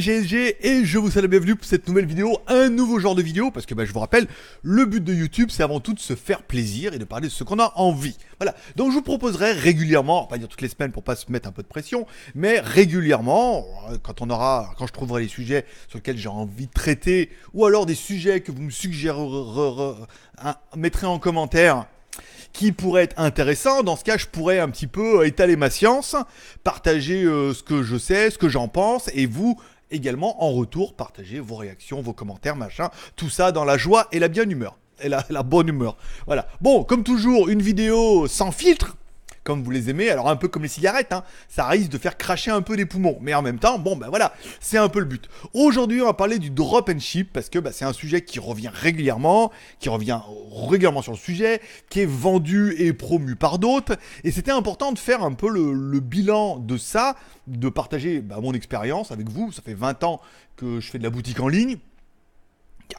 GSG et je vous salue bienvenue pour cette nouvelle vidéo, un nouveau genre de vidéo parce que bah, je vous rappelle, le but de YouTube c'est avant tout de se faire plaisir et de parler de ce qu'on a envie. Voilà, donc je vous proposerai régulièrement, pas dire toutes les semaines pour pas se mettre un peu de pression, mais régulièrement, euh, quand on aura, quand je trouverai les sujets sur lesquels j'ai envie de traiter, ou alors des sujets que vous me suggérerez, mettrez en commentaire qui pourraient être intéressants, Dans ce cas, je pourrais un petit peu étaler ma science, partager euh, ce que je sais, ce que j'en pense, et vous également en retour, partagez vos réactions, vos commentaires, machin, tout ça dans la joie et la bien humeur. Et la bonne humeur. Voilà. Bon, comme toujours, une vidéo sans filtre, comme vous les aimez. Alors un peu comme les cigarettes, hein. ça risque de faire cracher un peu les poumons. Mais en même temps, bon ben voilà, c'est un peu le but. Aujourd'hui, on va parler du drop and ship parce que bah, c'est un sujet qui revient régulièrement, qui revient régulièrement sur le sujet, qui est vendu et promu par d'autres. Et c'était important de faire un peu le, bilan de ça, de partager bah, mon expérience avec vous. Ça fait 20 ans que je fais de la boutique en ligne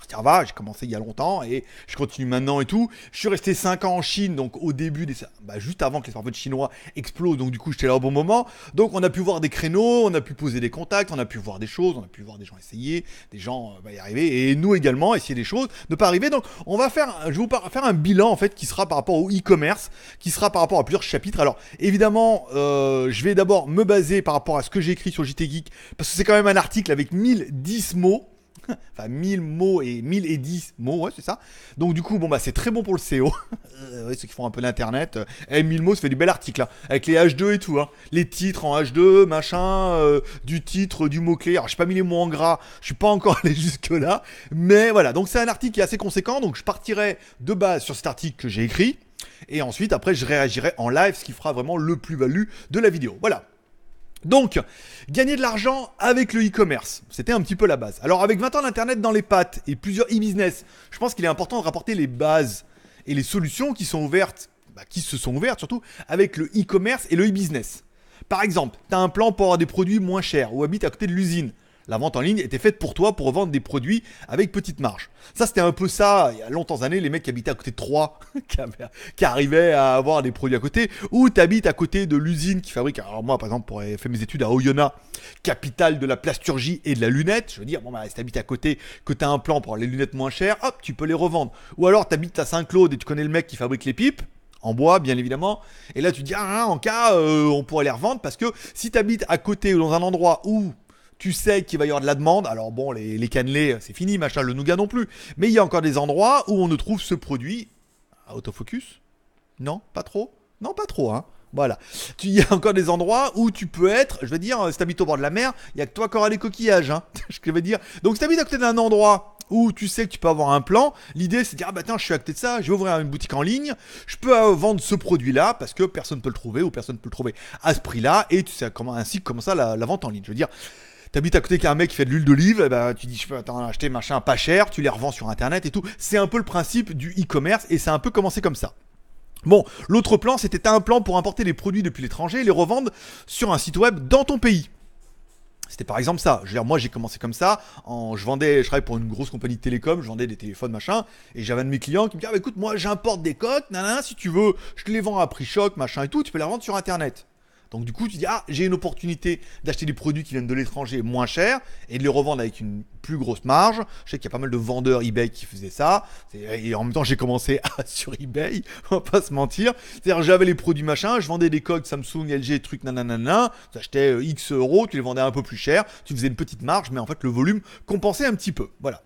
car va, j'ai commencé il y a longtemps et je continue maintenant et tout. Je suis resté 5 ans en Chine, donc au début, des, bah, juste avant que les smartphones chinois explosent, donc du coup j'étais là au bon moment. Donc on a pu voir des créneaux, on a pu poser des contacts, on a pu voir des choses, on a pu voir des gens essayer, des gens euh, bah, y arriver, et nous également essayer des choses, ne pas arriver. Donc on va faire, je vous faire un bilan en fait qui sera par rapport au e-commerce, qui sera par rapport à plusieurs chapitres. Alors évidemment, euh, je vais d'abord me baser par rapport à ce que j'ai écrit sur JT Geek, parce que c'est quand même un article avec 1010 mots. enfin 1000 mots et et 1010 mots, ouais, c'est ça. Donc du coup, bon bah c'est très bon pour le SEO. euh, ceux qui font un peu l'internet euh, eh 1000 mots, ça fait du bel article hein. avec les H2 et tout hein. Les titres en H2, machin, euh, du titre, du mot-clé. Alors, j'ai pas mis les mots en gras, je suis pas encore allé jusque là, mais voilà. Donc c'est un article qui est assez conséquent, donc je partirai de base sur cet article que j'ai écrit et ensuite après je réagirai en live, ce qui fera vraiment le plus-value de la vidéo. Voilà. Donc, gagner de l'argent avec le e-commerce, c'était un petit peu la base. Alors avec 20 ans d'Internet dans les pattes et plusieurs e-business, je pense qu'il est important de rapporter les bases et les solutions qui sont ouvertes, bah, qui se sont ouvertes surtout, avec le e-commerce et le e-business. Par exemple, tu as un plan pour avoir des produits moins chers ou habites à côté de l'usine. La vente en ligne était faite pour toi pour vendre des produits avec petite marge. Ça, c'était un peu ça, il y a longtemps années, les mecs qui habitaient à côté de Troyes, qui, arrivaient à avoir des produits à côté, ou tu habites à côté de l'usine qui fabrique. Alors, moi, par exemple, pour fait mes études à Oyonnax, capitale de la plasturgie et de la lunette, je veux dire, bon, bah, si tu habites à côté, que tu as un plan pour les lunettes moins chères, hop, tu peux les revendre. Ou alors, tu habites à Saint-Claude et tu connais le mec qui fabrique les pipes en bois, bien évidemment. Et là, tu te dis, ah, en cas, euh, on pourrait les revendre parce que si tu habites à côté ou dans un endroit où tu sais qu'il va y avoir de la demande. Alors bon, les, cannelés, c'est fini, machin, le nougat non plus. Mais il y a encore des endroits où on ne trouve ce produit. Autofocus Non, pas trop Non, pas trop, hein. Voilà. Il y a encore des endroits où tu peux être, je veux dire, si t'habites au bord de la mer, il y a que toi qui aura les coquillages, hein. je veux dire. Donc si t'habites à côté d'un endroit où tu sais que tu peux avoir un plan, l'idée c'est de dire, ah bah tiens, je suis à côté de ça, je vais ouvrir une boutique en ligne, je peux euh, vendre ce produit-là parce que personne ne peut le trouver ou personne ne peut le trouver à ce prix-là, et tu sais comment, ainsi comment ça la vente en ligne. Je veux dire, t'habites à côté qu'un mec qui fait de l'huile d'olive, eh ben, tu dis je peux t'en acheter machin pas cher, tu les revends sur internet et tout. C'est un peu le principe du e-commerce et ça a un peu commencé comme ça. Bon, l'autre plan, c'était un plan pour importer des produits depuis l'étranger et les revendre sur un site web dans ton pays. C'était par exemple ça. Je veux dire, moi j'ai commencé comme ça. En, je vendais, je travaillais pour une grosse compagnie de télécom, je vendais des téléphones, machin. Et j'avais un de mes clients qui me dit ah, bah, écoute, moi j'importe des coques, nanana, si tu veux, je te les vends à prix choc, machin et tout, tu peux les revendre sur internet. Donc du coup, tu dis, ah, j'ai une opportunité d'acheter des produits qui viennent de l'étranger moins cher et de les revendre avec une plus grosse marge. Je sais qu'il y a pas mal de vendeurs eBay qui faisaient ça. Et en même temps, j'ai commencé à, sur eBay, on va pas se mentir. C'est-à-dire, j'avais les produits machin, je vendais des codes Samsung, LG, trucs nananana. Tu achetais euh, X euros, tu les vendais un peu plus cher, tu faisais une petite marge, mais en fait, le volume compensait un petit peu. Voilà.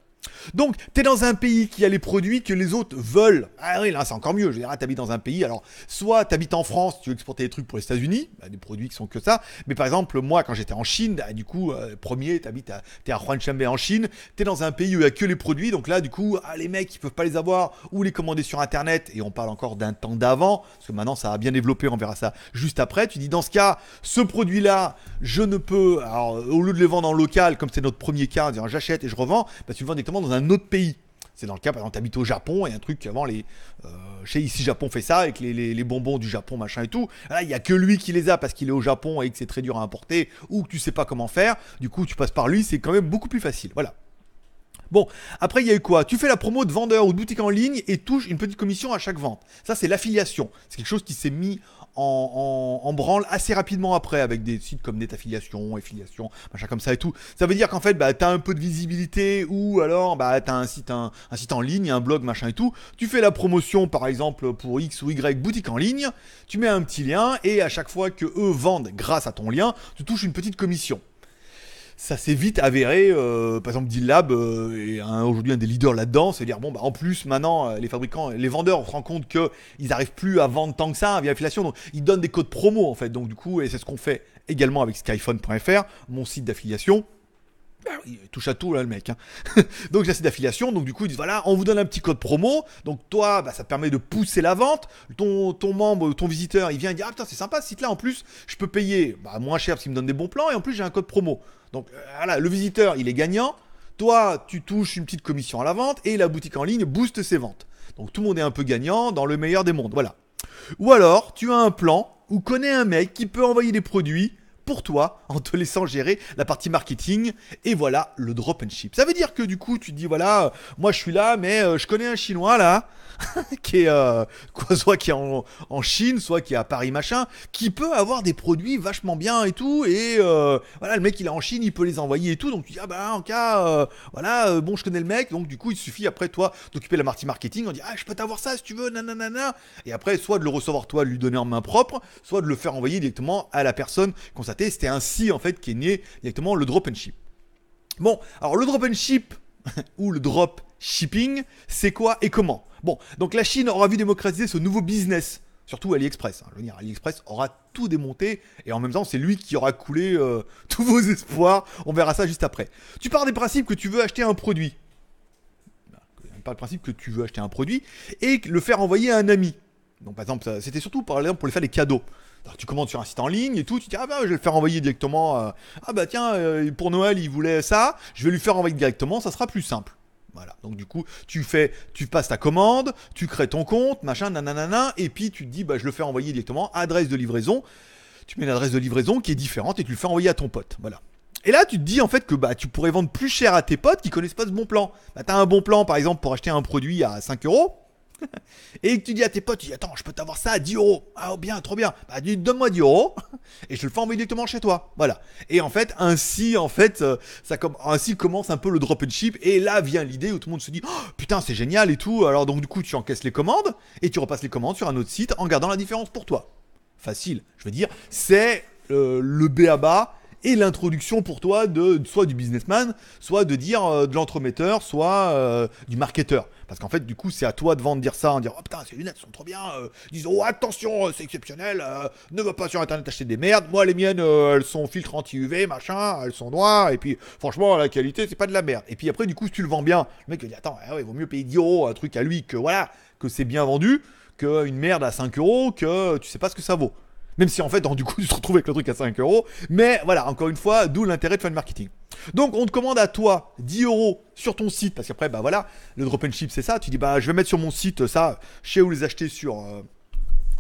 Donc, t'es dans un pays qui a les produits que les autres veulent. Ah oui, là, c'est encore mieux. Je veux dire, t'habites dans un pays. Alors, soit t'habites en France, tu veux exporter des trucs pour les États-Unis, bah, des produits qui sont que ça. Mais par exemple, moi, quand j'étais en Chine, bah, du coup, euh, premier, t'habites t'es à mais en Chine, t'es dans un pays où il n'y a que les produits. Donc là, du coup, ah, les mecs, ils peuvent pas les avoir ou les commander sur Internet. Et on parle encore d'un temps d'avant, parce que maintenant, ça a bien développé. On verra ça juste après. Tu dis, dans ce cas, ce produit-là, je ne peux, alors, au lieu de les vendre en local, comme c'est notre premier cas, j'achète et je revends, bah, tu le vends directement dans dans un autre pays. C'est dans le cas, par exemple, t'habites au Japon et un truc avant les. Euh, chez ici, Japon fait ça avec les, bonbons du Japon, machin et tout. il y a que lui qui les a parce qu'il est au Japon et que c'est très dur à importer ou que tu sais pas comment faire. Du coup, tu passes par lui, c'est quand même beaucoup plus facile. Voilà. Bon, après, il y a eu quoi Tu fais la promo de vendeur ou de boutique en ligne et touches une petite commission à chaque vente. Ça, c'est l'affiliation. C'est quelque chose qui s'est mis en, branle assez rapidement après avec des sites comme Netaffiliation, Affiliation, machin comme ça et tout. Ça veut dire qu'en fait, bah, tu as un peu de visibilité ou alors bah, tu as un site, un, site en ligne, un blog, machin et tout. Tu fais la promotion par exemple pour X ou Y boutique en ligne, tu mets un petit lien et à chaque fois que eux vendent grâce à ton lien, tu touches une petite commission ça s'est vite avéré, euh, par exemple, Deal Lab euh, est aujourd'hui un des leaders là-dedans, c'est-à-dire, bon, bah, en plus, maintenant, euh, les fabricants, les vendeurs se rendent compte qu'ils n'arrivent plus à vendre tant que ça hein, via affiliation. donc ils donnent des codes promo, en fait, donc du coup, et c'est ce qu'on fait également avec skyphone.fr, mon site d'affiliation, bah il touche à tout là le mec. Hein. donc j'ai site d'affiliation, donc du coup ils disent voilà, on vous donne un petit code promo, donc toi bah, ça te permet de pousser la vente, ton, membre, ton visiteur il vient il dit ah putain c'est sympa ce site là en plus je peux payer bah, moins cher parce me donne des bons plans et en plus j'ai un code promo. Donc euh, voilà, le visiteur, il est gagnant. Toi, tu touches une petite commission à la vente et la boutique en ligne booste ses ventes. Donc tout le monde est un peu gagnant dans le meilleur des mondes. Voilà. Ou alors, tu as un plan ou connais un mec qui peut envoyer des produits toi en te laissant gérer la partie marketing. Et voilà le drop and ship. Ça veut dire que du coup, tu dis voilà, euh, moi je suis là, mais euh, je connais un chinois là, qui est euh, quoi, soit qui est en, Chine, soit qui est à Paris machin, qui peut avoir des produits vachement bien et tout. Et voilà, le mec il est en Chine, il peut les envoyer et tout. Donc tu dis ah bah en cas, voilà, bon je connais le mec, donc du coup il suffit après toi d'occuper la partie marketing. On dit ah je peux t'avoir ça si tu veux, nanana. Et après soit de le recevoir toi, lui donner en main propre, soit de le faire envoyer directement à la personne qu'on c'était ainsi en fait qu'est né directement le drop and ship. Bon, alors le drop and ship ou le drop shipping, c'est quoi et comment Bon, donc la Chine aura vu démocratiser ce nouveau business, surtout AliExpress. Hein. Je veux dire, AliExpress aura tout démonté et en même temps, c'est lui qui aura coulé euh, tous vos espoirs. On verra ça juste après. Tu pars des principes que tu veux acheter un produit. pas le principe que tu veux acheter un produit et le faire envoyer à un ami. Donc par exemple, c'était surtout par exemple pour les faire des cadeaux. Alors, tu commandes sur un site en ligne et tout, tu dis ah bah je vais le faire envoyer directement. Euh, ah bah tiens, euh, pour Noël il voulait ça, je vais lui faire envoyer directement, ça sera plus simple. Voilà. Donc du coup, tu fais, tu passes ta commande, tu crées ton compte, machin, nananana, et puis tu te dis bah je le fais envoyer directement adresse de livraison. Tu mets l'adresse de livraison qui est différente et tu le fais envoyer à ton pote. Voilà. Et là, tu te dis en fait que bah, tu pourrais vendre plus cher à tes potes qui connaissent pas ce bon plan. Bah, tu as un bon plan, par exemple, pour acheter un produit à 5 euros. et tu dis à tes potes, tu attends, je peux t'avoir ça à 10 euros. Ah, oh, bien, trop bien. Bah, donne-moi 10 euros et je le fais envoyer directement chez toi. Voilà. Et en fait, ainsi, en fait, euh, ça comme, ainsi commence un peu le drop and ship. Et là vient l'idée où tout le monde se dit, oh, putain, c'est génial et tout. Alors, donc, du coup, tu encaisses les commandes et tu repasses les commandes sur un autre site en gardant la différence pour toi. Facile. Je veux dire, c'est euh, le B à bas et l'introduction pour toi de soit du businessman, soit de dire euh, de l'entremetteur, soit euh, du marketeur. Parce qu'en fait, du coup, c'est à toi de vendre dire ça, en dire oh putain, ces lunettes sont trop bien. Euh, disons oh, « attention, c'est exceptionnel. ne va pas sur internet acheter des merdes. Moi, les miennes, elles sont filtre anti-UV, machin, elles sont noires. Et puis, franchement, la qualité, c'est pas de la merde. Et puis après, du coup, si tu le vends bien, le mec il dit attends, ah il vaut mieux payer 10 euros un truc à lui que voilà, que c'est bien vendu, que une merde à 5 euros, que tu sais pas ce que ça vaut. Même si en fait, du coup, tu te retrouves avec le truc à 5 euros. Mais voilà, encore une fois, d'où l'intérêt de faire marketing. Donc on te commande à toi 10 euros sur ton site, parce qu'après, bah voilà, le drop ship c'est ça, tu dis bah je vais mettre sur mon site euh, ça, je sais où les acheter sur, euh,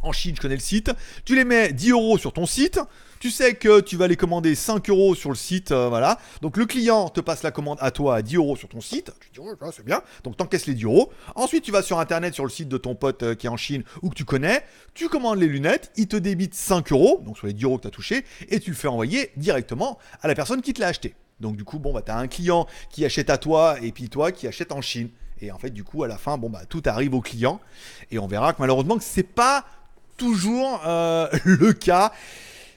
en Chine, je connais le site. Tu les mets 10 euros sur ton site. Tu sais que tu vas les commander 5 euros sur le site, euh, voilà. Donc le client te passe la commande à toi à 10 euros sur ton site. Tu dis, c'est bien. Donc t'encaisses les 10 euros. Ensuite, tu vas sur internet, sur le site de ton pote euh, qui est en Chine ou que tu connais. Tu commandes les lunettes. Il te débite 5 euros, donc sur les 10 euros que tu as touché. Et tu le fais envoyer directement à la personne qui te l'a acheté. Donc du coup, bon, bah, tu as un client qui achète à toi et puis toi qui achète en Chine. Et en fait, du coup, à la fin, bon, bah, tout arrive au client. Et on verra que malheureusement, que c'est pas toujours euh, le cas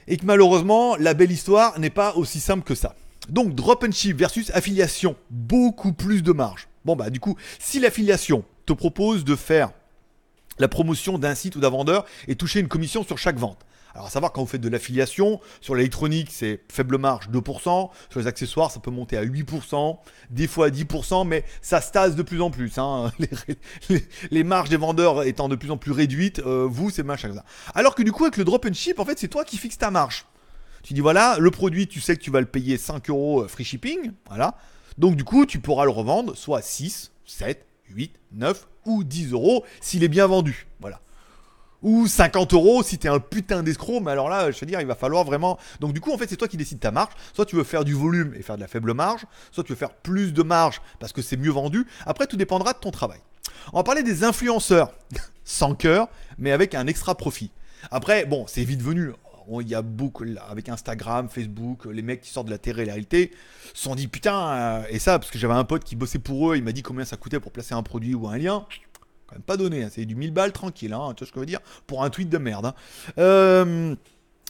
et que malheureusement la belle histoire n'est pas aussi simple que ça. Donc drop and ship versus affiliation, beaucoup plus de marge. Bon bah du coup, si l'affiliation te propose de faire la promotion d'un site ou d'un vendeur et toucher une commission sur chaque vente, alors à savoir quand vous faites de l'affiliation, sur l'électronique c'est faible marge 2%, sur les accessoires ça peut monter à 8%, des fois à 10%, mais ça stase de plus en plus. Hein. Les, marges des vendeurs étant de plus en plus réduites, euh, vous c'est machin ça. Alors que du coup avec le drop and ship, en fait c'est toi qui fixes ta marge. Tu dis voilà, le produit tu sais que tu vas le payer 5 euros euh, free shipping, voilà. Donc du coup tu pourras le revendre soit 6, 7, 8, 9 ou 10 euros s'il est bien vendu. Voilà ou 50 euros si t'es un putain d'escroc. Mais alors là, je veux dire, il va falloir vraiment. Donc du coup, en fait, c'est toi qui décides ta marge. Soit tu veux faire du volume et faire de la faible marge, soit tu veux faire plus de marge parce que c'est mieux vendu. Après, tout dépendra de ton travail. On va parler des influenceurs sans cœur, mais avec un extra profit. Après, bon, c'est vite venu il y a beaucoup avec Instagram, Facebook, les mecs qui sortent de la la réalité sont dit putain euh, et ça parce que j'avais un pote qui bossait pour eux, il m'a dit combien ça coûtait pour placer un produit ou un lien. Quand même pas donné, hein. c'est du 1000 balles tranquille, hein, tu vois ce que je veux dire, pour un tweet de merde. Hein. Euh,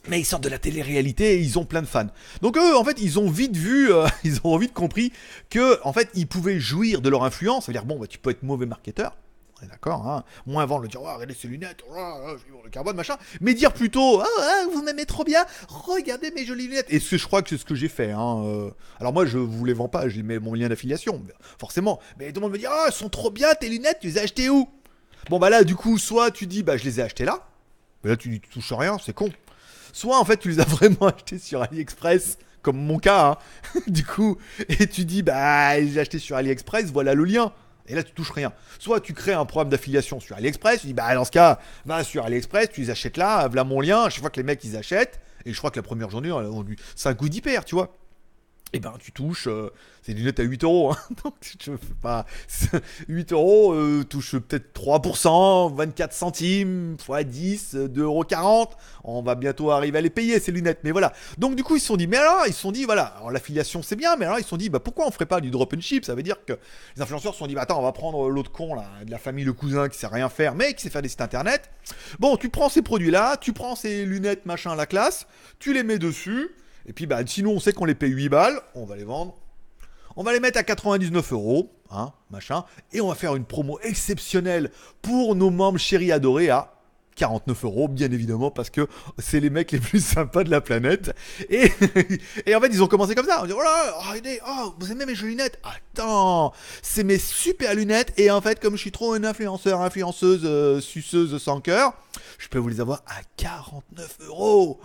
mais ils sortent de la télé-réalité et ils ont plein de fans. Donc eux, en fait, ils ont vite vu, euh, ils ont vite compris que, en fait, ils pouvaient jouir de leur influence. C'est-à-dire, bon, bah, tu peux être mauvais marketeur, d'accord, hein. moins avant le dire, oh, regardez ces lunettes, oh, oh je le carbone, machin, mais dire plutôt, oh, vous m'aimez trop bien, regardez mes jolies lunettes. Et je crois que c'est ce que j'ai fait. Hein, euh. Alors moi, je vous les vends pas, je mets mon lien d'affiliation, forcément. Mais tout le monde me dit, elles sont trop bien tes lunettes, tu les as achetées où Bon, bah là, du coup, soit tu dis, bah je les ai achetées là, mais là, tu, dis, tu touches rien, c'est con. Soit en fait, tu les as vraiment achetées sur AliExpress comme mon cas, hein. du coup, et tu dis, bah, j'ai acheté sur AliExpress, voilà le lien. Et là, tu touches rien. Soit tu crées un programme d'affiliation sur AliExpress, tu dis, bah, dans ce cas, va sur AliExpress, tu les achètes là, voilà mon lien, à chaque fois que les mecs, ils achètent, et je crois que la première journée, on a eu 5 ou 10 tu vois. Et eh ben tu touches, euh, ces lunettes à 8 euros, hein. fais pas 8 euros, euh, touche peut-être 3%, 24 centimes, x 10, 2,40 euros, on va bientôt arriver à les payer ces lunettes, mais voilà. Donc du coup ils se sont dit, mais alors ils se sont dit, voilà, alors l'affiliation c'est bien, mais alors ils se sont dit, bah pourquoi on ferait pas du drop and ship, ça veut dire que les influenceurs se sont dit, bah, attends, on va prendre euh, l'autre con là, de la famille le cousin qui sait rien faire, mais qui sait faire des sites internet, bon tu prends ces produits là, tu prends ces lunettes machin à la classe, tu les mets dessus, et puis, bah, si on sait qu'on les paye 8 balles, on va les vendre. On va les mettre à 99 euros, hein, machin. Et on va faire une promo exceptionnelle pour nos membres chéris adorés à 49 euros, bien évidemment, parce que c'est les mecs les plus sympas de la planète. Et, et en fait, ils ont commencé comme ça. On dit, oh là, oh, oh, vous aimez mes lunettes Attends, c'est mes super lunettes. Et en fait, comme je suis trop un influenceur, influenceuse, euh, suceuse sans cœur, je peux vous les avoir à 49 euros.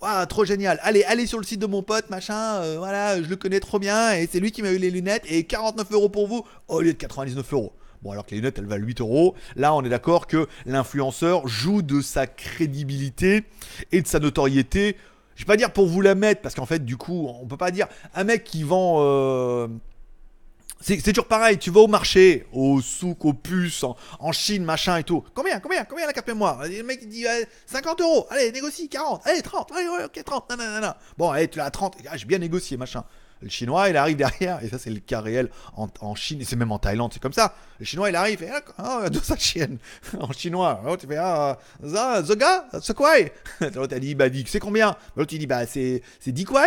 Oh, trop génial. Allez, allez sur le site de mon pote, machin. Euh, voilà, je le connais trop bien. Et c'est lui qui m'a eu les lunettes. Et 49 euros pour vous, au lieu de 99 euros. Bon, alors que les lunettes, elles valent 8 euros. Là, on est d'accord que l'influenceur joue de sa crédibilité et de sa notoriété. Je vais pas dire pour vous la mettre, parce qu'en fait, du coup, on peut pas dire un mec qui vend. Euh, c'est toujours pareil, tu vas au marché, au souk, au puce, en, Chine, machin et tout. Combien, combien, combien la carte mémoire Le mec il dit 50 euros, allez, négocie, 40, allez, 30, allez, ok, 30, nanana. Bon, allez, tu l'as à 30, ah, j'ai bien négocié, machin. Le Chinois, il arrive derrière, et ça c'est le cas réel en, en Chine, et c'est même en Thaïlande, c'est comme ça. Le Chinois, il arrive, et ah, de sa chienne, en chinois. Hein, ah, L'autre, il fait, ah, ça, ce gars, c'est quoi L'autre, il dit, bah, c'est combien L'autre, il dit, bah, c'est 10 quoi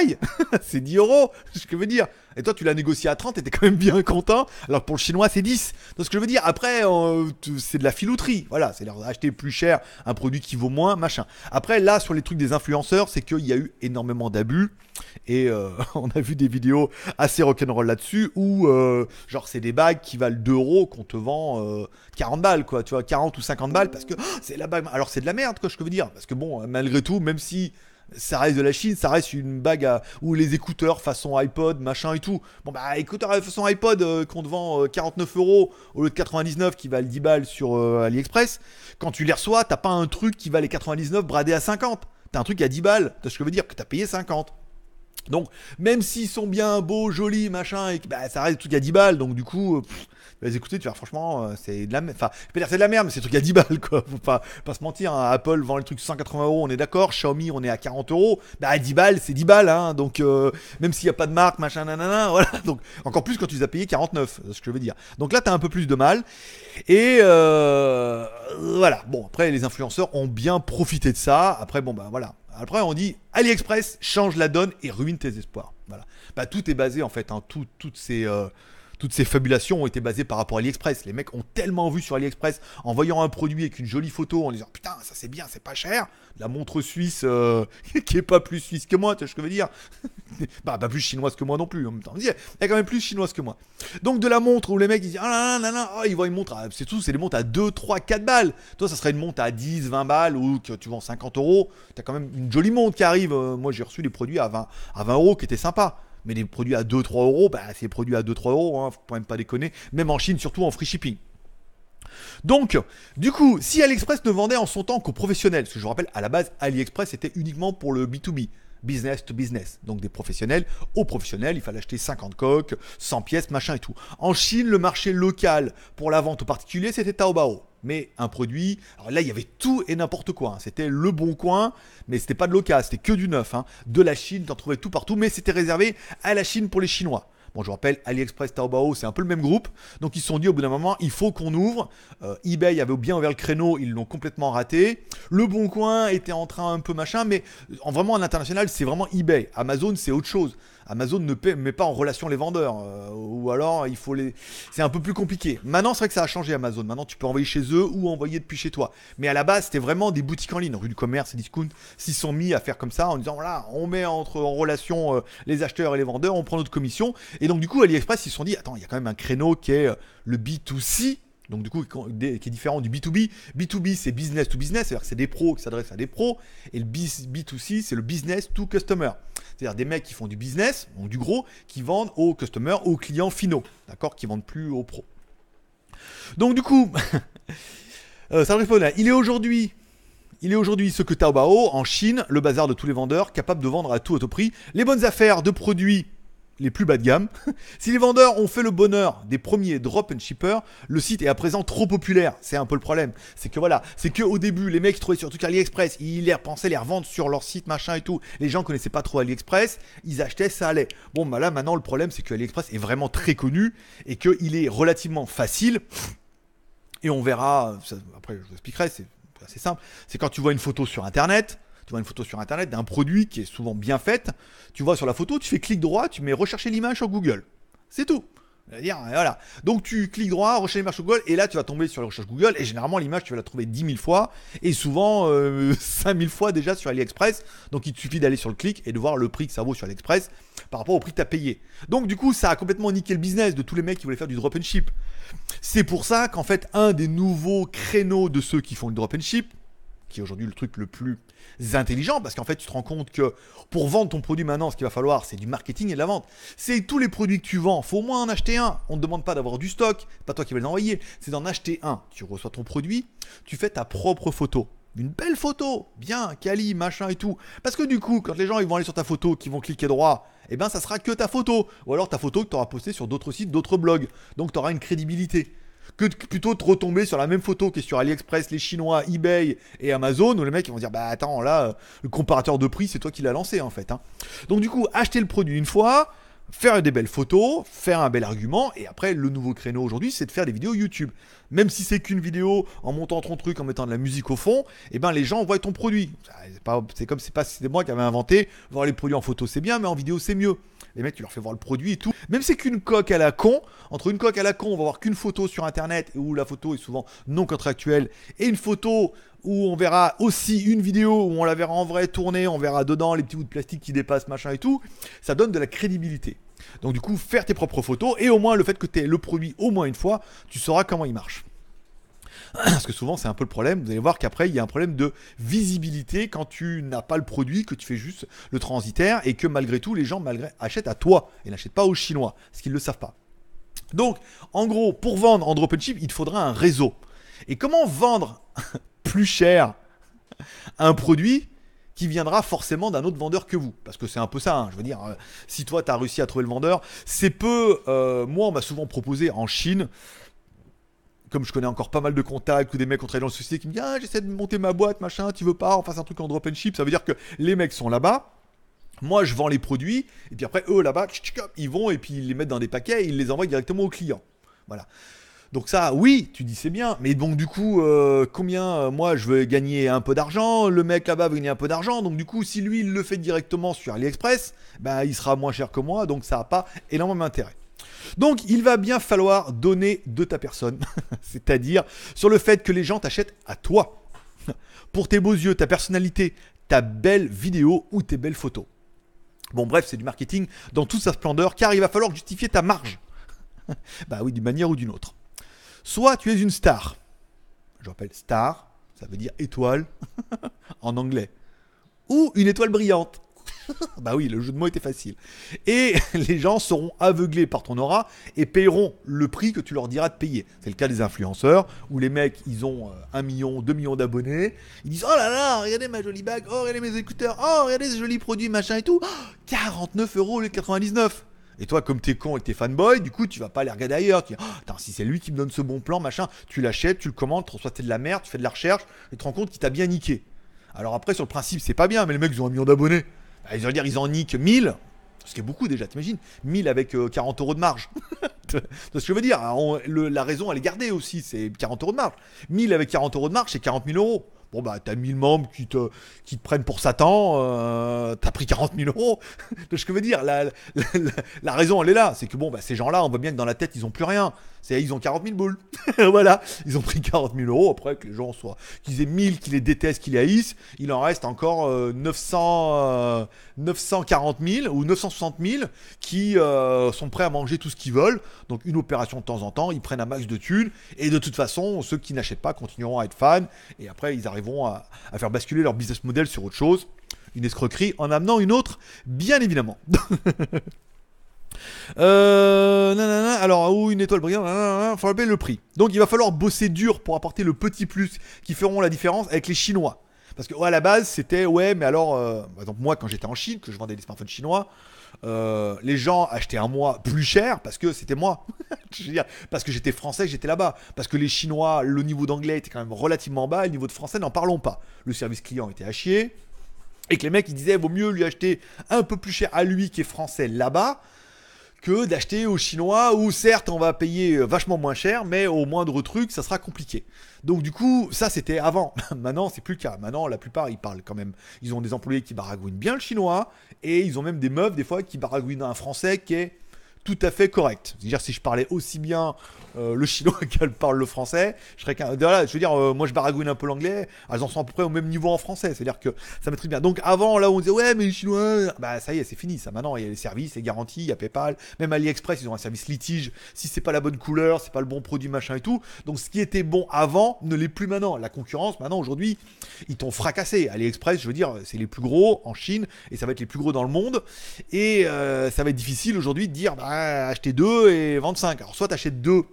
C'est 10 euros, ce que je veux dire. Et toi, tu l'as négocié à 30 et t'es quand même bien content. Alors que pour le chinois, c'est 10. Donc, ce que je veux dire, après, euh, c'est de la filouterie. Voilà, c'est leur acheter plus cher un produit qui vaut moins, machin. Après, là, sur les trucs des influenceurs, c'est qu'il y a eu énormément d'abus. Et euh, on a vu des vidéos assez rock'n'roll là-dessus où, euh, genre, c'est des bagues qui valent 2 euros qu'on te vend 40 balles, quoi. Tu vois, 40 ou 50 balles parce que oh, c'est la bague. Alors, c'est de la merde, quoi, je veux dire. Parce que, bon, malgré tout, même si ça reste de la Chine, ça reste une bague à, ou les écouteurs façon iPod, machin et tout. Bon bah écouteurs euh, façon iPod euh, qu'on te vend 49 euh, euros au lieu de 99 qui valent 10 balles sur AliExpress, quand tu les reçois, t'as pas un truc qui va les 99 bradé à 50. T'as un truc à 10 balles, t'as ce que je veux dire, que t'as payé 50. Donc même s'ils sont bien beaux, jolis, machin, et, bah, ça reste tout à 10 balles, donc du coup bah, écoutez tu vois, franchement, euh, c'est de la merde. Enfin, je peux dire, c'est de la merde, mais c'est des truc à 10 balles, quoi. Faut pas, pas se mentir. Hein. Apple vend le truc 180 euros, on est d'accord. Xiaomi, on est à 40 euros. Bah, à 10 balles, c'est 10 balles, hein. Donc, euh, même s'il n'y a pas de marque, machin, nanana, voilà. Donc, encore plus quand tu les as payé 49, c'est ce que je veux dire. Donc là, t'as un peu plus de mal. Et euh, voilà. Bon, après, les influenceurs ont bien profité de ça. Après, bon, bah voilà. Après, on dit AliExpress change la donne et ruine tes espoirs. Voilà. Bah, tout est basé en fait, hein, tout, toutes ces, toutes ces fabulations ont été basées par rapport à AliExpress. Les mecs ont tellement vu sur AliExpress en voyant un produit avec une jolie photo, en disant putain, ça c'est bien, c'est pas cher. La montre suisse euh, qui est pas plus suisse que moi, tu sais ce que je veux dire Bah, pas plus chinoise que moi non plus en même temps. Il y quand même plus chinoise que moi. Donc de la montre où les mecs disent ah là là là, ils voient une montre, ah, c'est tout, c'est des montres à 2, 3, 4 balles. Toi, ça serait une montre à 10, 20 balles ou que tu vends 50 euros. T'as quand même une jolie montre qui arrive. Euh, moi, j'ai reçu des produits à 20, à 20 euros qui étaient sympas. Mais des produits à 2-3 euros, bah, c'est des produits à 2-3 euros, ne hein, faut même pas déconner. Même en Chine, surtout en free shipping. Donc, du coup, si AliExpress ne vendait en son temps qu'aux professionnels, parce que je vous rappelle, à la base, AliExpress était uniquement pour le B2B, business to business, donc des professionnels aux professionnels, il fallait acheter 50 coques, 100 pièces, machin et tout. En Chine, le marché local pour la vente aux particuliers, c'était Taobao mais un produit. Alors là, il y avait tout et n'importe quoi. Hein. C'était le bon coin, mais c'était pas de l'oca, c'était que du neuf. Hein. De la Chine, tu en trouvais tout partout, mais c'était réservé à la Chine pour les Chinois. Bon, je vous rappelle, AliExpress, Taobao, c'est un peu le même groupe. Donc ils se sont dit au bout d'un moment, il faut qu'on ouvre. Euh, eBay avait bien ouvert le créneau, ils l'ont complètement raté. Le Bon Coin était en train un peu machin, mais en, vraiment en international, c'est vraiment eBay. Amazon, c'est autre chose. Amazon ne met pas en relation les vendeurs. Euh, ou alors, il faut les. C'est un peu plus compliqué. Maintenant, c'est vrai que ça a changé Amazon. Maintenant, tu peux envoyer chez eux ou envoyer depuis chez toi. Mais à la base, c'était vraiment des boutiques en ligne. Rue du Commerce et Discount s'y sont mis à faire comme ça en disant voilà, on met entre, en relation euh, les acheteurs et les vendeurs, on prend notre commission. Et donc, du coup, AliExpress, ils se sont dit attends, il y a quand même un créneau qui est euh, le B2C. Donc du coup, qui est différent du B2B. B2B, c'est business to business, c'est-à-dire que c'est des pros qui s'adressent à des pros. Et le B2C, c'est le business to customer. C'est-à-dire des mecs qui font du business, donc du gros, qui vendent aux customers, aux clients finaux, d'accord, qui vendent plus aux pros. Donc du coup, euh, ça répond Il est aujourd'hui il est aujourd'hui ce que Taobao, en Chine, le bazar de tous les vendeurs, capable de vendre à tout à prix les bonnes affaires de produits les plus bas de gamme. si les vendeurs ont fait le bonheur des premiers drop and shipper, le site est à présent trop populaire. C'est un peu le problème. C'est que voilà, c'est que au début, les mecs trouvaient surtout tout AliExpress, ils les pensaient les revendre sur leur site, machin et tout. Les gens connaissaient pas trop AliExpress, ils achetaient, ça allait. Bon, bah là, maintenant, le problème, c'est que AliExpress est vraiment très connu et qu'il est relativement facile. Et on verra, après, je vous expliquerai, c'est assez simple. C'est quand tu vois une photo sur internet, tu vois une photo sur internet d'un produit qui est souvent bien faite, tu vois sur la photo, tu fais clic droit, tu mets rechercher l'image sur Google. C'est tout. Euh, voilà. Donc tu cliques droit, recherche l'image sur Google, et là tu vas tomber sur la recherche Google, et généralement l'image tu vas la trouver 10 000 fois, et souvent 5 euh, 000 fois déjà sur AliExpress, donc il te suffit d'aller sur le clic et de voir le prix que ça vaut sur AliExpress par rapport au prix que tu as payé. Donc du coup ça a complètement niqué le business de tous les mecs qui voulaient faire du drop and ship. C'est pour ça qu'en fait un des nouveaux créneaux de ceux qui font le drop and ship, qui est aujourd'hui le truc le plus intelligent, parce qu'en fait, tu te rends compte que pour vendre ton produit maintenant, ce qu'il va falloir, c'est du marketing et de la vente. C'est tous les produits que tu vends, faut au moins en acheter un. On ne demande pas d'avoir du stock, pas toi qui vas les envoyer, c'est d'en acheter un. Tu reçois ton produit, tu fais ta propre photo une belle photo, bien, quali, machin et tout. Parce que du coup, quand les gens ils vont aller sur ta photo, qu'ils vont cliquer droit, eh ben ça sera que ta photo. Ou alors ta photo que tu auras postée sur d'autres sites, d'autres blogs. Donc tu auras une crédibilité que plutôt de retomber sur la même photo qui est sur AliExpress, les Chinois, eBay et Amazon, où les mecs vont dire bah attends là, euh, le comparateur de prix c'est toi qui l'as lancé en fait. Hein. Donc du coup, acheter le produit une fois, faire des belles photos, faire un bel argument, et après le nouveau créneau aujourd'hui c'est de faire des vidéos YouTube. Même si c'est qu'une vidéo en montant ton truc, en mettant de la musique au fond, et eh ben les gens voient ton produit. C'est comme c'est pas c'était moi qui avais inventé, voir les produits en photo c'est bien, mais en vidéo c'est mieux. Les mecs, tu leur fais voir le produit et tout. Même si c'est qu'une coque à la con, entre une coque à la con, on va voir qu'une photo sur internet où la photo est souvent non contractuelle, et une photo où on verra aussi une vidéo où on la verra en vrai tourner. on verra dedans les petits bouts de plastique qui dépassent, machin et tout, ça donne de la crédibilité. Donc du coup, faire tes propres photos, et au moins le fait que tu aies le produit au moins une fois, tu sauras comment il marche. Parce que souvent, c'est un peu le problème. Vous allez voir qu'après, il y a un problème de visibilité quand tu n'as pas le produit, que tu fais juste le transitaire et que malgré tout, les gens malgré, achètent à toi et n'achètent pas aux Chinois, parce qu'ils ne le savent pas. Donc, en gros, pour vendre en drop il te faudra un réseau. Et comment vendre plus cher un produit qui viendra forcément d'un autre vendeur que vous. Parce que c'est un peu ça, hein, je veux dire, euh, si toi tu as réussi à trouver le vendeur, c'est peu. Euh, moi, on m'a souvent proposé en Chine, comme je connais encore pas mal de contacts ou des mecs qui ont travaillé dans le société qui me disent Ah, j'essaie de monter ma boîte, machin, tu veux pas, on fasse un truc en drop and ship. Ça veut dire que les mecs sont là-bas. Moi, je vends les produits, et puis après, eux là-bas, ils vont et puis ils les mettent dans des paquets et ils les envoient directement au client. Voilà. Donc ça, oui, tu dis c'est bien, mais donc du coup, euh, combien euh, moi je veux gagner un peu d'argent, le mec là-bas veut gagner un peu d'argent, donc du coup si lui il le fait directement sur AliExpress, bah il sera moins cher que moi, donc ça n'a pas énormément d'intérêt. Donc il va bien falloir donner de ta personne, c'est-à-dire sur le fait que les gens t'achètent à toi, pour tes beaux yeux, ta personnalité, ta belle vidéo ou tes belles photos. Bon bref, c'est du marketing dans toute sa splendeur, car il va falloir justifier ta marge. bah oui, d'une manière ou d'une autre. Soit tu es une star. Je rappelle, star, ça veut dire étoile en anglais. Ou une étoile brillante. bah oui, le jeu de mots était facile. Et les gens seront aveuglés par ton aura et paieront le prix que tu leur diras de payer. C'est le cas des influenceurs, où les mecs, ils ont 1 euh, million, 2 millions d'abonnés. Ils disent Oh là là, regardez ma jolie bague, oh regardez mes écouteurs, oh regardez ce joli produits machin et tout. 49 euros 99 et toi, comme t'es con et t'es fanboy, du coup, tu vas pas aller regarder ailleurs. Tu dis, ah, si c'est lui qui me donne ce bon plan, machin, tu l'achètes, tu le commandes, tu reçois de la merde, tu fais de la recherche, et tu te rends compte qu'il t'a bien niqué. Alors après, sur le principe, c'est pas bien, mais les mecs, ils ont un million d'abonnés. Bah, ils vont dire, ils en niquent 1000, ce qui est beaucoup déjà, t'imagines 1000 avec 40 euh, euros de marge. C'est ce que je veux dire La raison, elle est gardée aussi, c'est 40 euros de marge. 1000 avec 40 euros de marge, c'est 40 000 euros. Bon, bah, t'as 1000 membres qui te, prennent pour Satan, euh, t'as pris 40 000 euros. ce que je veux dire, la, la, raison, elle est là. C'est que, bon, bah, ces gens-là, on voit bien que dans la tête, ils ont plus rien. C'est ils ont 40 000 boules. voilà, ils ont pris 40 000 euros. Après que les gens soient, qu'ils aient 1000, qu'ils les détestent, qu'ils les haïssent, il en reste encore 900, 940 000 ou 960 000 qui euh, sont prêts à manger tout ce qu'ils veulent. Donc une opération de temps en temps, ils prennent un max de thunes et de toute façon ceux qui n'achètent pas continueront à être fans et après ils arriveront à faire basculer leur business model sur autre chose. Une escroquerie en amenant une autre, bien évidemment. Euh, alors, ou une étoile brillante, Il faut rappeler le prix. Donc, il va falloir bosser dur pour apporter le petit plus qui feront la différence avec les Chinois. Parce que, à la base, c'était, ouais, mais alors, euh, moi, quand j'étais en Chine, que je vendais des smartphones chinois, euh, les gens achetaient un mois plus cher parce que c'était moi. je dire, parce que j'étais français, j'étais là-bas. Parce que les Chinois, le niveau d'anglais était quand même relativement bas, et le niveau de français, n'en parlons pas. Le service client était à chier. Et que les mecs, ils disaient, vaut mieux lui acheter un peu plus cher à lui qui est français là-bas que d'acheter aux Chinois où certes on va payer euh, vachement moins cher, mais au moindre truc ça sera compliqué. Donc du coup, ça c'était avant. Maintenant, c'est plus le cas. Maintenant, la plupart ils parlent quand même. Ils ont des employés qui baragouinent bien le chinois et ils ont même des meufs des fois qui baragouinent un français qui est tout à fait correct. C'est-à-dire si je parlais aussi bien euh, le chinois qu'elle parle le français, je serais qu'un. Voilà, je veux dire, euh, moi je baragouine un peu l'anglais, elles en sont à peu près au même niveau en français. C'est-à-dire que ça très bien. Donc avant, là on disait ouais, mais les chinois, bah ça y est, c'est fini. Ça maintenant, il y a les services, les garanties, il y a PayPal, même AliExpress, ils ont un service litige. Si c'est pas la bonne couleur, c'est pas le bon produit, machin et tout. Donc ce qui était bon avant ne l'est plus maintenant. La concurrence, maintenant, aujourd'hui, ils t'ont fracassé. AliExpress, je veux dire, c'est les plus gros en Chine et ça va être les plus gros dans le monde. Et euh, ça va être difficile aujourd'hui de dire, bah, acheter deux et vendre 5. Alors soit tu achètes deux,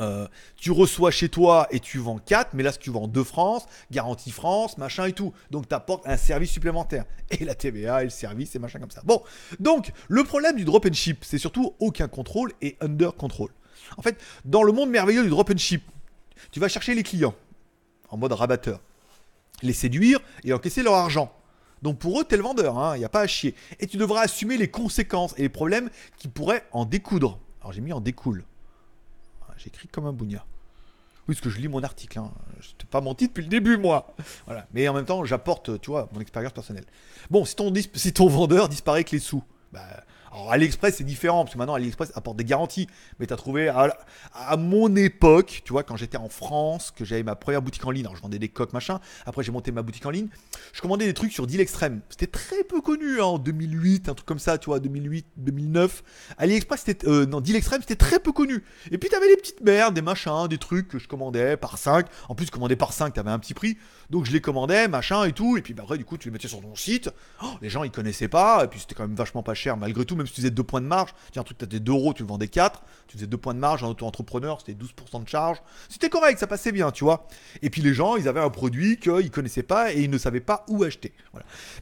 euh, tu reçois chez toi et tu vends 4, mais là si tu vends 2 France, garantie France, machin et tout. Donc tu apportes un service supplémentaire. Et la TVA et le service et machin comme ça. Bon, donc le problème du drop and ship, c'est surtout aucun contrôle et under control. En fait, dans le monde merveilleux du drop and ship, tu vas chercher les clients en mode rabatteur, les séduire et encaisser leur argent. Donc pour eux, t'es le vendeur, il hein, n'y a pas à chier. Et tu devras assumer les conséquences et les problèmes qui pourraient en découdre. Alors j'ai mis en découle. Ah, j'écris comme un bougna. Oui, parce que je lis mon article. Hein. Je t'ai pas menti depuis le début, moi. Voilà. Mais en même temps, j'apporte, tu vois, mon expérience personnelle. Bon, si ton, si ton vendeur disparaît avec les sous, bah, alors AliExpress c'est différent parce que maintenant AliExpress apporte des garanties, mais tu as trouvé à, mon époque, tu vois, quand j'étais en France, que j'avais ma première boutique en ligne, alors je vendais des coques machin, après j'ai monté ma boutique en ligne, je commandais des trucs sur Deal Extreme. C'était très peu connu hein, en 2008, un truc comme ça, tu vois, 2008, 2009. AliExpress c'était euh, non, Deal Extreme, c'était très peu connu. Et puis tu avais des petites merdes, des machins, des trucs que je commandais par 5. En plus commandé par 5, tu avais un petit prix. Donc je les commandais, machin et tout et puis bah, après du coup tu les mettais sur ton site. Oh, les gens ils connaissaient pas et puis c'était quand même vachement pas cher malgré tout même si tu faisais deux points de marge, tiens, un truc, tu as 2 euros, tu le vendais 4, tu faisais deux points de marge, un auto-entrepreneur, c'était 12% de charge. C'était correct, ça passait bien, tu vois. Et puis les gens, ils avaient un produit qu'ils connaissaient pas et ils ne savaient pas où acheter.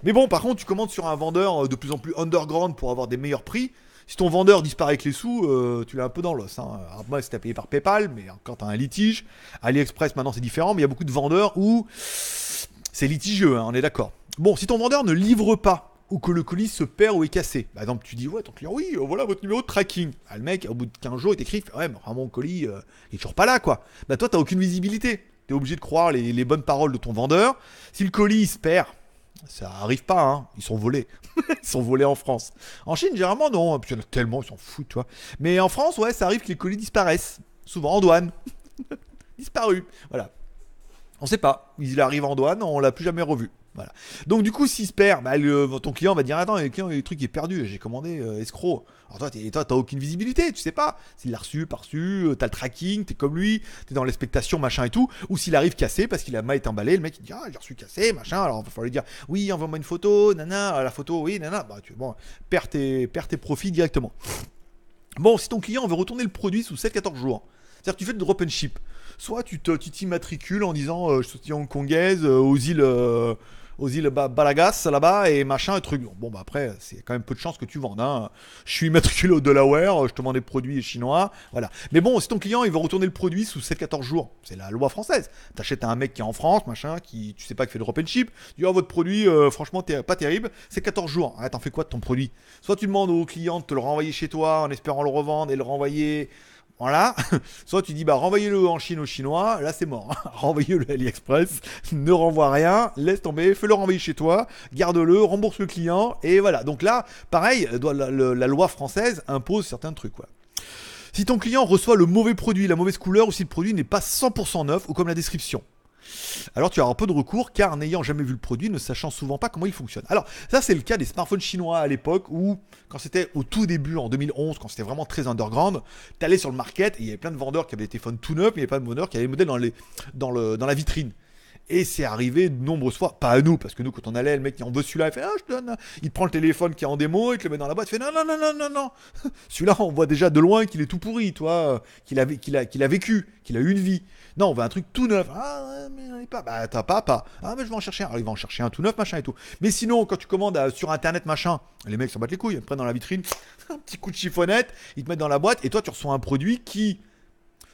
Mais bon, par contre, tu commandes sur un vendeur euh, de plus en plus underground pour avoir des meilleurs prix. Si ton vendeur disparaît avec les sous, euh, tu l'as un peu dans l'os. Hein. moi, c'était payé par PayPal, mais quand tu as un litige, AliExpress, maintenant, c'est différent, mais il y a beaucoup de vendeurs où c'est litigieux, hein, on est d'accord. Bon, si ton vendeur ne livre pas, ou que le colis se perd ou est cassé. Par exemple, tu dis, ouais, ton client, oui, euh, voilà votre numéro de tracking. Ah, le mec, au bout de 15 jours, il t'écrit, ouais, mais mon colis, euh, il est toujours pas là, quoi. Bah, toi, t'as aucune visibilité. T'es obligé de croire les, bonnes paroles de ton vendeur. Si le colis, il se perd, ça arrive pas, hein. Ils sont volés. ils sont volés en France. En Chine, généralement, non. Puis il y en a tellement, ils s'en foutent, toi. Mais en France, ouais, ça arrive que les colis disparaissent. Souvent en douane. Disparu. Voilà. On sait pas. Il arrive en douane, on l'a plus jamais revu. Voilà. Donc du coup, s'il se perd, bah, ton client va dire attends, le, client, le truc est perdu, j'ai commandé euh, escroc. Alors toi, t'as aucune visibilité, tu sais pas s'il l'a reçu, pas reçu, euh, t'as le tracking, t'es comme lui, t'es dans l'expectation, machin et tout, ou s'il arrive cassé parce qu'il a mal été emballé, le mec il dit ah j'ai reçu cassé, machin. Alors il va falloir lui dire oui, envoie-moi une photo, nana, la photo, oui, nana. Bah tu bon, perds tes, perds tes profits directement. Bon, si ton client veut retourner le produit sous 7-14 jours, c'est-à-dire que tu fais De drop and ship. Soit tu, tu t'immatricules en disant euh, je suis hongkongaise aux îles aux îles Balagas là-bas et machin et truc. Bon, bah après, c'est quand même peu de chance que tu vendes. Hein. Je suis immatriculé au Delaware, je te vends des produits chinois. Voilà. Mais bon, si ton client, il veut retourner le produit sous 7-14 jours, c'est la loi française. T'achètes à un mec qui est en France, machin, qui tu sais pas qui fait drop and ship. Tu dis, oh, votre produit, euh, franchement, pas terrible. C'est 14 jours. Ah, t'en fais quoi de ton produit Soit tu demandes au client de te le renvoyer chez toi en espérant le revendre et le renvoyer voilà. Soit tu dis, bah, renvoyez-le en Chine aux Chinois. Là, c'est mort. renvoyez-le à AliExpress. Ne renvoie rien. Laisse tomber. Fais-le renvoyer chez toi. Garde-le. Rembourse le client. Et voilà. Donc là, pareil, euh, la, loi française impose certains trucs, Si ton client reçoit le mauvais produit, la mauvaise couleur ou si le produit n'est pas 100% neuf ou comme la description alors tu as un peu de recours car n'ayant jamais vu le produit, ne sachant souvent pas comment il fonctionne. Alors ça c'est le cas des smartphones chinois à l'époque où quand c'était au tout début en 2011, quand c'était vraiment très underground, allais sur le market et il y avait plein de vendeurs qui avaient des téléphones tout neufs, mais il y avait pas de vendeurs qui avaient des modèles dans, les, dans, le, dans la vitrine. Et c'est arrivé de nombreuses fois, pas à nous, parce que nous, quand on allait, le mec qui en veut celui-là, il fait Ah, je donne. Il prend le téléphone qui est en démo, il te le met dans la boîte, il fait Non, non, non, non, non, non. celui-là, on voit déjà de loin qu'il est tout pourri, toi, qu'il a, qu'il a, a vécu, qu'il a eu une vie. Non, on veut un truc tout neuf. Ah, pas. Bah, t'as pas, pas. Ah, mais je vais en chercher un. il va en chercher un tout neuf, machin et tout. Mais sinon, quand tu commandes euh, sur internet, machin, les mecs s'en battent les couilles. Ils prennent dans la vitrine, un petit coup de chiffonnette, ils te mettent dans la boîte, et toi, tu reçois un produit qui,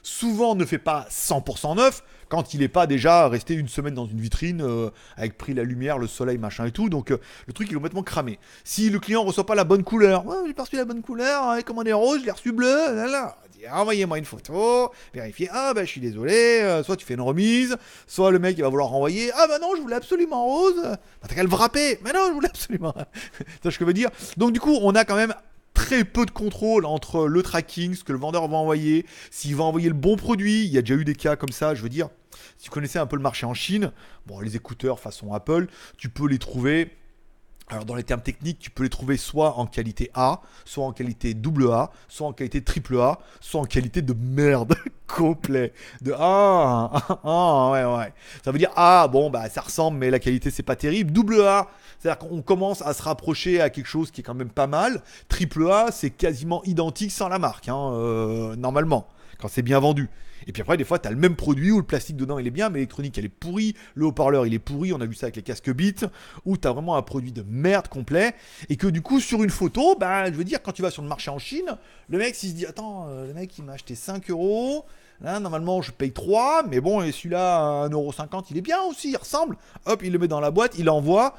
souvent, ne fait pas 100% neuf quand il n'est pas déjà resté une semaine dans une vitrine euh, avec pris la lumière, le soleil, machin et tout. Donc, euh, le truc, il est complètement cramé. Si le client reçoit pas la bonne couleur, j'ai pas reçu la bonne couleur, hein, on commandé rose, je l'ai reçu bleu, là là envoyez-moi une photo, vérifiez, ah bah je suis désolé, euh, soit tu fais une remise, soit le mec il va vouloir renvoyer, ah bah non, je voulais absolument rose, bah, t'as qu'à le frapper mais non, je voulais absolument. que je veux dire. Donc du coup, on a quand même très peu de contrôle entre le tracking, ce que le vendeur va envoyer, s'il va envoyer le bon produit. Il y a déjà eu des cas comme ça, je veux dire. Si vous connaissez un peu le marché en Chine, bon, les écouteurs façon Apple, tu peux les trouver alors dans les termes techniques, tu peux les trouver soit en qualité A, soit en qualité double A, soit en qualité triple A, soit en qualité de merde complet. De ah, ouais, ouais. Ça veut dire ah, bon, bah ça ressemble, mais la qualité c'est pas terrible. Double A, c'est-à-dire qu'on commence à se rapprocher à quelque chose qui est quand même pas mal. Triple A, c'est quasiment identique sans la marque, hein, euh, normalement, quand c'est bien vendu. Et puis après, des fois, t'as le même produit où le plastique dedans il est bien, mais l'électronique elle est pourrie, le haut-parleur il est pourri, on a vu ça avec les casques Beats, où tu as vraiment un produit de merde complet, et que du coup, sur une photo, bah, je veux dire, quand tu vas sur le marché en Chine, le mec s'il se dit Attends, euh, le mec il m'a acheté 5 euros. là normalement, je paye 3, mais bon, et celui-là, 1,50€, il est bien aussi, il ressemble. Hop, il le met dans la boîte, il l'envoie.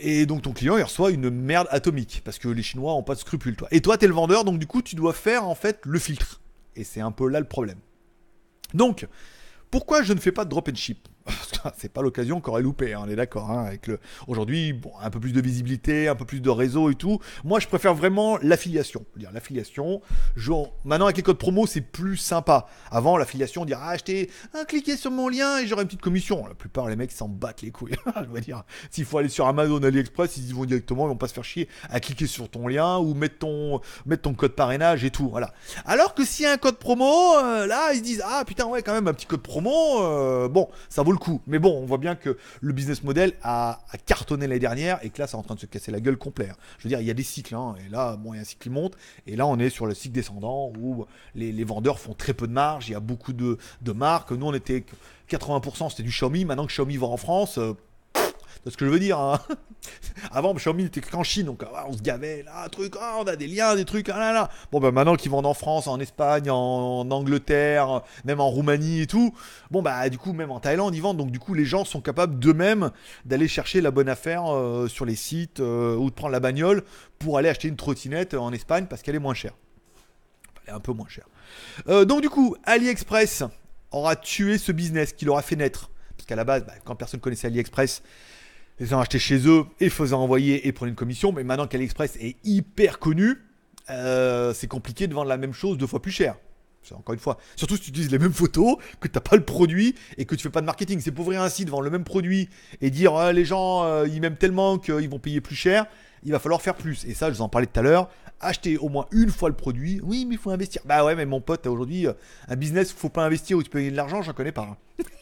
Et donc ton client, il reçoit une merde atomique, parce que les Chinois ont pas de scrupules, toi. Et toi, t'es le vendeur, donc du coup, tu dois faire en fait le filtre. Et c'est un peu là le problème. Donc, pourquoi je ne fais pas de drop and ship c'est pas l'occasion qu'on aurait loupé, hein, on est d'accord. Hein, avec le... Aujourd'hui, bon, un peu plus de visibilité, un peu plus de réseau et tout. Moi, je préfère vraiment l'affiliation. L'affiliation, genre... maintenant avec les codes promo, c'est plus sympa. Avant, l'affiliation, on dirait ah, achetez, un ah, cliquez sur mon lien et j'aurai une petite commission. La plupart, les mecs s'en battent les couilles. je veux dire, s'il faut aller sur Amazon, AliExpress, ils y vont directement, ils vont pas se faire chier à cliquer sur ton lien ou mettre ton, ton code parrainage et tout. Voilà. Alors que s'il y a un code promo, euh, là, ils se disent ah putain, ouais, quand même, un petit code promo, euh, bon, ça vaut coup. Mais bon, on voit bien que le business model a, cartonné l'année dernière et que là, c'est en train de se casser la gueule complet. Hein. Je veux dire, il y a des cycles. Hein, et là, bon, il y a un cycle qui monte. Et là, on est sur le cycle descendant où les, vendeurs font très peu de marge. Il y a beaucoup de, marques. Nous, on était 80%, c'était du Xiaomi. Maintenant que Xiaomi va en France, euh, c'est ce que je veux dire. Hein. Avant, Xiaomi n'était qu'en Chine, donc ah, on se gavait, là, truc, ah, on a des liens, des trucs, ah, là là. Bon, bah maintenant qu'ils vendent en France, en Espagne, en, Angleterre, même en Roumanie et tout, bon, bah du coup, même en Thaïlande, ils vendent. Donc, du coup, les gens sont capables d'eux-mêmes d'aller chercher la bonne affaire euh, sur les sites euh, ou de prendre la bagnole pour aller acheter une trottinette en Espagne parce qu'elle est moins chère. Elle est un peu moins chère. Euh, donc, du coup, AliExpress aura tué ce business qui l'aura fait naître. Parce qu'à la base, bah, quand personne connaissait AliExpress, les gens achetaient chez eux et faisaient envoyer et prenaient une commission. Mais maintenant qu'AliExpress est hyper connu, euh, c'est compliqué de vendre la même chose deux fois plus cher. Encore une fois, surtout si tu utilises les mêmes photos, que tu n'as pas le produit et que tu fais pas de marketing. C'est pour ouvrir un site, vendre le même produit et dire ah, les gens euh, ils m'aiment tellement qu'ils vont payer plus cher. Il va falloir faire plus. Et ça, je vous en parlais tout à l'heure. Acheter au moins une fois le produit. Oui, mais il faut investir. Bah ouais, mais mon pote, aujourd'hui, euh, un business, où faut pas investir où tu peux gagner de l'argent, j'en connais pas. Hein.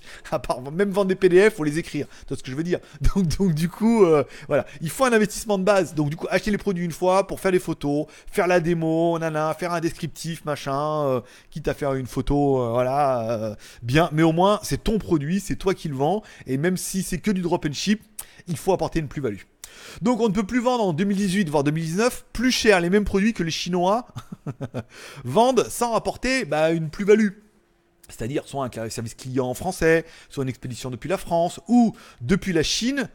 à part même vendre des PDF, faut les écrire. C'est ce que je veux dire. Donc, du coup, euh, voilà, il faut un investissement de base. Donc du coup, acheter les produits une fois pour faire les photos, faire la démo, nana, faire un descriptif, machin, euh, quitte à faire une photo, euh, voilà, bien. Mais au moins, c'est ton produit, c'est toi qui le vends. Et même si c'est que du drop and ship, il faut apporter une plus-value. Donc on ne peut plus vendre en 2018 voire 2019 plus cher les mêmes produits que les Chinois vendent sans apporter bah, une plus-value c'est-à-dire soit un service client français, soit une expédition depuis la France, ou depuis la Chine,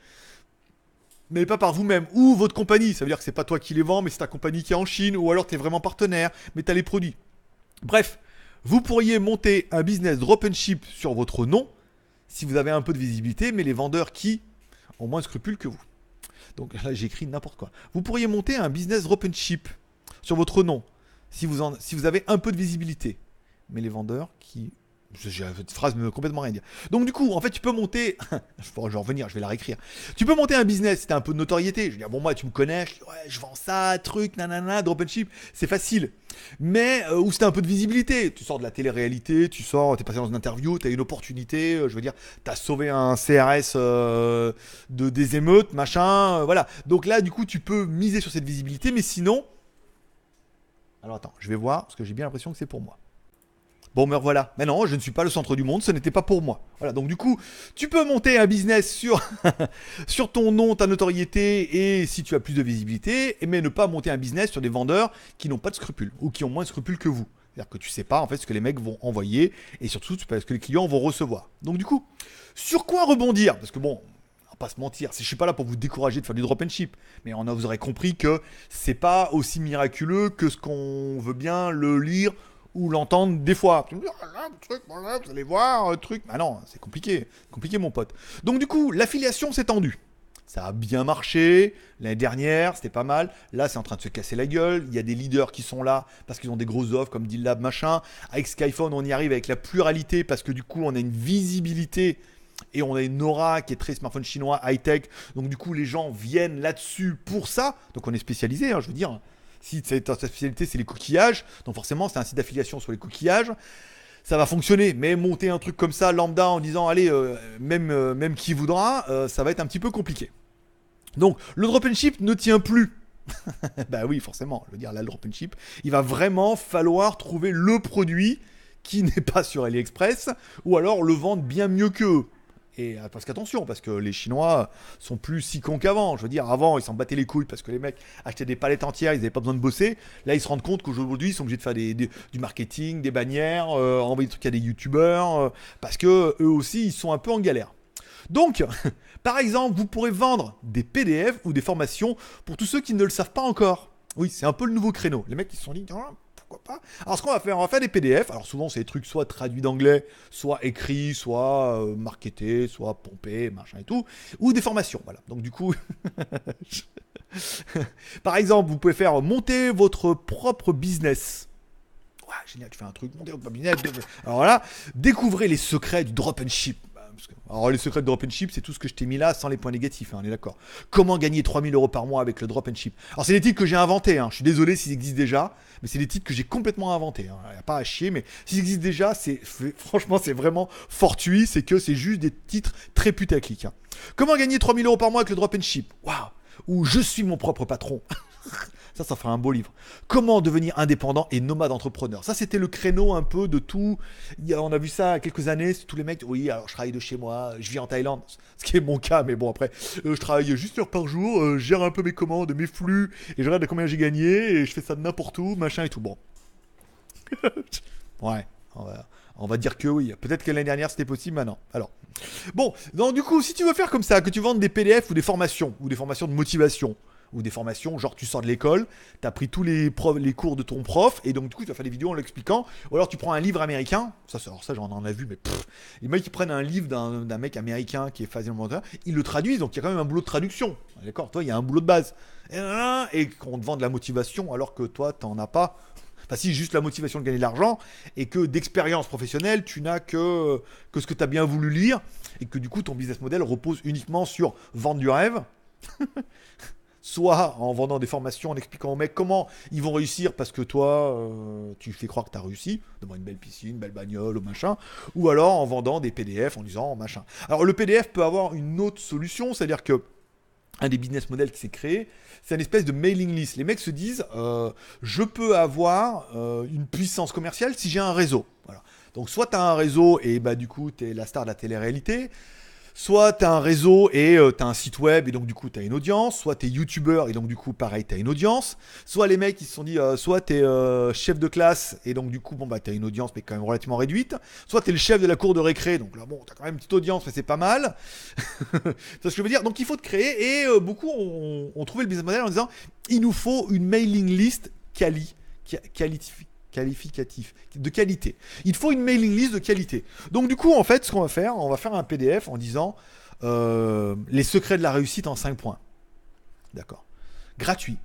mais pas par vous-même, ou votre compagnie, ça veut dire que c'est pas toi qui les vends, mais c'est ta compagnie qui est en Chine, ou alors tu es vraiment partenaire, mais tu as les produits. Bref, vous pourriez monter un business drop and ship sur votre nom, si vous avez un peu de visibilité, mais les vendeurs qui ont moins de scrupules que vous. Donc là, j'écris n'importe quoi. Vous pourriez monter un business drop and ship sur votre nom, si vous avez un peu de visibilité, mais les vendeurs qui cette phrase me complètement rien dire. Donc du coup, en fait, tu peux monter. je vais revenir, je vais la réécrire. Tu peux monter un business, si un peu de notoriété. Je veux dire, bon moi, tu me connais, je, ouais, je vends ça, truc, nanana, drop and c'est facile. Mais euh, ou où c'est un peu de visibilité, tu sors de la télé-réalité, tu sors, t'es passé dans une interview, t'as une opportunité. Euh, je veux dire, t'as sauvé un CRS euh, de des émeutes, machin, voilà. Donc là, du coup, tu peux miser sur cette visibilité, mais sinon. Alors attends, je vais voir parce que j'ai bien l'impression que c'est pour moi. Bon, me revoilà. Mais non, je ne suis pas le centre du monde, ce n'était pas pour moi. Voilà, donc du coup, tu peux monter un business sur, sur ton nom, ta notoriété, et si tu as plus de visibilité, mais ne pas monter un business sur des vendeurs qui n'ont pas de scrupules, ou qui ont moins de scrupules que vous. C'est-à-dire que tu sais pas en fait ce que les mecs vont envoyer, et surtout ce que les clients vont recevoir. Donc du coup, sur quoi rebondir Parce que bon, pas se mentir, je suis pas là pour vous décourager de faire du drop and ship, mais on a, vous aurez compris que c'est pas aussi miraculeux que ce qu'on veut bien le lire ou l'entendre des fois. Oh truc, oh vous allez voir, euh, truc. Bah non, c'est compliqué, compliqué mon pote. Donc du coup, l'affiliation s'est tendue. Ça a bien marché l'année dernière, c'était pas mal. Là, c'est en train de se casser la gueule. Il y a des leaders qui sont là parce qu'ils ont des grosses offres comme Deal Lab, machin. Avec Skyphone, on y arrive avec la pluralité parce que du coup, on a une visibilité et on a une aura qui est très smartphone chinois high tech. Donc du coup, les gens viennent là-dessus pour ça. Donc on est spécialisé, hein, je veux dire. Si ta spécialité, c'est les coquillages, donc forcément, c'est un site d'affiliation sur les coquillages. Ça va fonctionner, mais monter un truc comme ça, lambda, en disant, allez, euh, même, euh, même qui voudra, euh, ça va être un petit peu compliqué. Donc, le drop and ship ne tient plus. bah oui, forcément, le dire, là, le drop and ship, il va vraiment falloir trouver le produit qui n'est pas sur AliExpress, ou alors le vendre bien mieux qu'eux. Et, euh, parce qu'attention, parce que les Chinois sont plus si cons qu'avant. Je veux dire, avant, ils s'en battaient les couilles parce que les mecs achetaient des palettes entières, ils n'avaient pas besoin de bosser. Là, ils se rendent compte qu'aujourd'hui, ils sont obligés de faire du marketing, des bannières, euh, envoyer des trucs à des youtubeurs, euh, parce que eux aussi, ils sont un peu en galère. Donc, par exemple, vous pourrez vendre des PDF ou des formations pour tous ceux qui ne le savent pas encore. Oui, c'est un peu le nouveau créneau. Les mecs, ils se sont dit, pas. Alors ce qu'on va faire, on va faire des PDF. Alors souvent c'est des trucs soit traduits d'anglais, soit écrits, soit euh, marketés, soit pompés, machin et tout, ou des formations. Voilà. Donc du coup, par exemple, vous pouvez faire monter votre propre business. Ouais, génial, tu fais un truc, monter votre business. Alors là, découvrez les secrets du drop and ship. Alors, les secrets de drop and ship, c'est tout ce que je t'ai mis là sans les points négatifs, hein, on est d'accord. Comment gagner 3000 euros par mois avec le drop and ship Alors, c'est des titres que j'ai inventés, hein. je suis désolé s'ils existent déjà, mais c'est des titres que j'ai complètement inventés. Il hein. n'y a pas à chier, mais s'ils existent déjà, c'est franchement, c'est vraiment fortuit, c'est que c'est juste des titres très putaclic. Comment gagner 3000 euros par mois avec le drop and ship Waouh Ou je suis mon propre patron Ça, ça fera un beau livre. Comment devenir indépendant et nomade entrepreneur. Ça, c'était le créneau un peu de tout. on a vu ça quelques années. Tous les mecs, oui, alors je travaille de chez moi, je vis en Thaïlande, ce qui est mon cas, mais bon, après, euh, je travaille juste heure par jour, euh, je gère un peu mes commandes, mes flux, et je regarde combien j'ai gagné, et je fais ça de n'importe où, machin et tout. Bon. ouais, on va, dire que oui. Peut-être que l'année dernière c'était possible, maintenant. Alors. Bon, donc du coup, si tu veux faire comme ça, que tu vendes des PDF ou des formations, ou des formations de motivation, ou des formations, genre tu sors de l'école, tu as pris tous les, les cours de ton prof, et donc du coup tu vas faire des vidéos en l'expliquant, ou alors tu prends un livre américain, ça, alors, ça j'en en a vu, mais pff, les mecs qui prennent un livre d'un mec américain qui est phasé ils le traduisent, donc il y a quand même un boulot de traduction, d'accord, toi il y a un boulot de base, et qu'on te vend de la motivation alors que toi tu t'en as pas, enfin si juste la motivation de gagner de l'argent et que d'expérience professionnelle tu n'as que, que ce que tu as bien voulu lire et que du coup ton business model repose uniquement sur vendre du rêve soit en vendant des formations, en expliquant aux mecs comment ils vont réussir parce que toi, euh, tu fais croire que tu as réussi, devant une belle piscine, une belle bagnole, ou machin, ou alors en vendant des PDF en disant machin. Alors le PDF peut avoir une autre solution, c'est-à-dire que un des business models qui s'est créé, c'est une espèce de mailing list. Les mecs se disent, euh, je peux avoir euh, une puissance commerciale si j'ai un réseau. Donc soit tu as un réseau et bah, du coup tu es la star de la télé-réalité, Soit tu as un réseau et euh, tu as un site web et donc du coup tu as une audience, soit tu es youtubeur et donc du coup pareil tu une audience, soit les mecs ils se sont dit euh, soit tu es euh, chef de classe et donc du coup bon bah tu as une audience mais quand même relativement réduite, soit tu es le chef de la cour de récré donc là bon tu quand même une petite audience mais c'est pas mal. c'est ce que je veux dire. Donc il faut te créer et beaucoup ont, trouvé le business model en disant il nous faut une mailing list quali, qualificatif, de qualité. Il faut une mailing list de qualité. Donc du coup, en fait, ce qu'on va faire, on va faire un PDF en disant euh, les secrets de la réussite en 5 points. D'accord. Gratuit.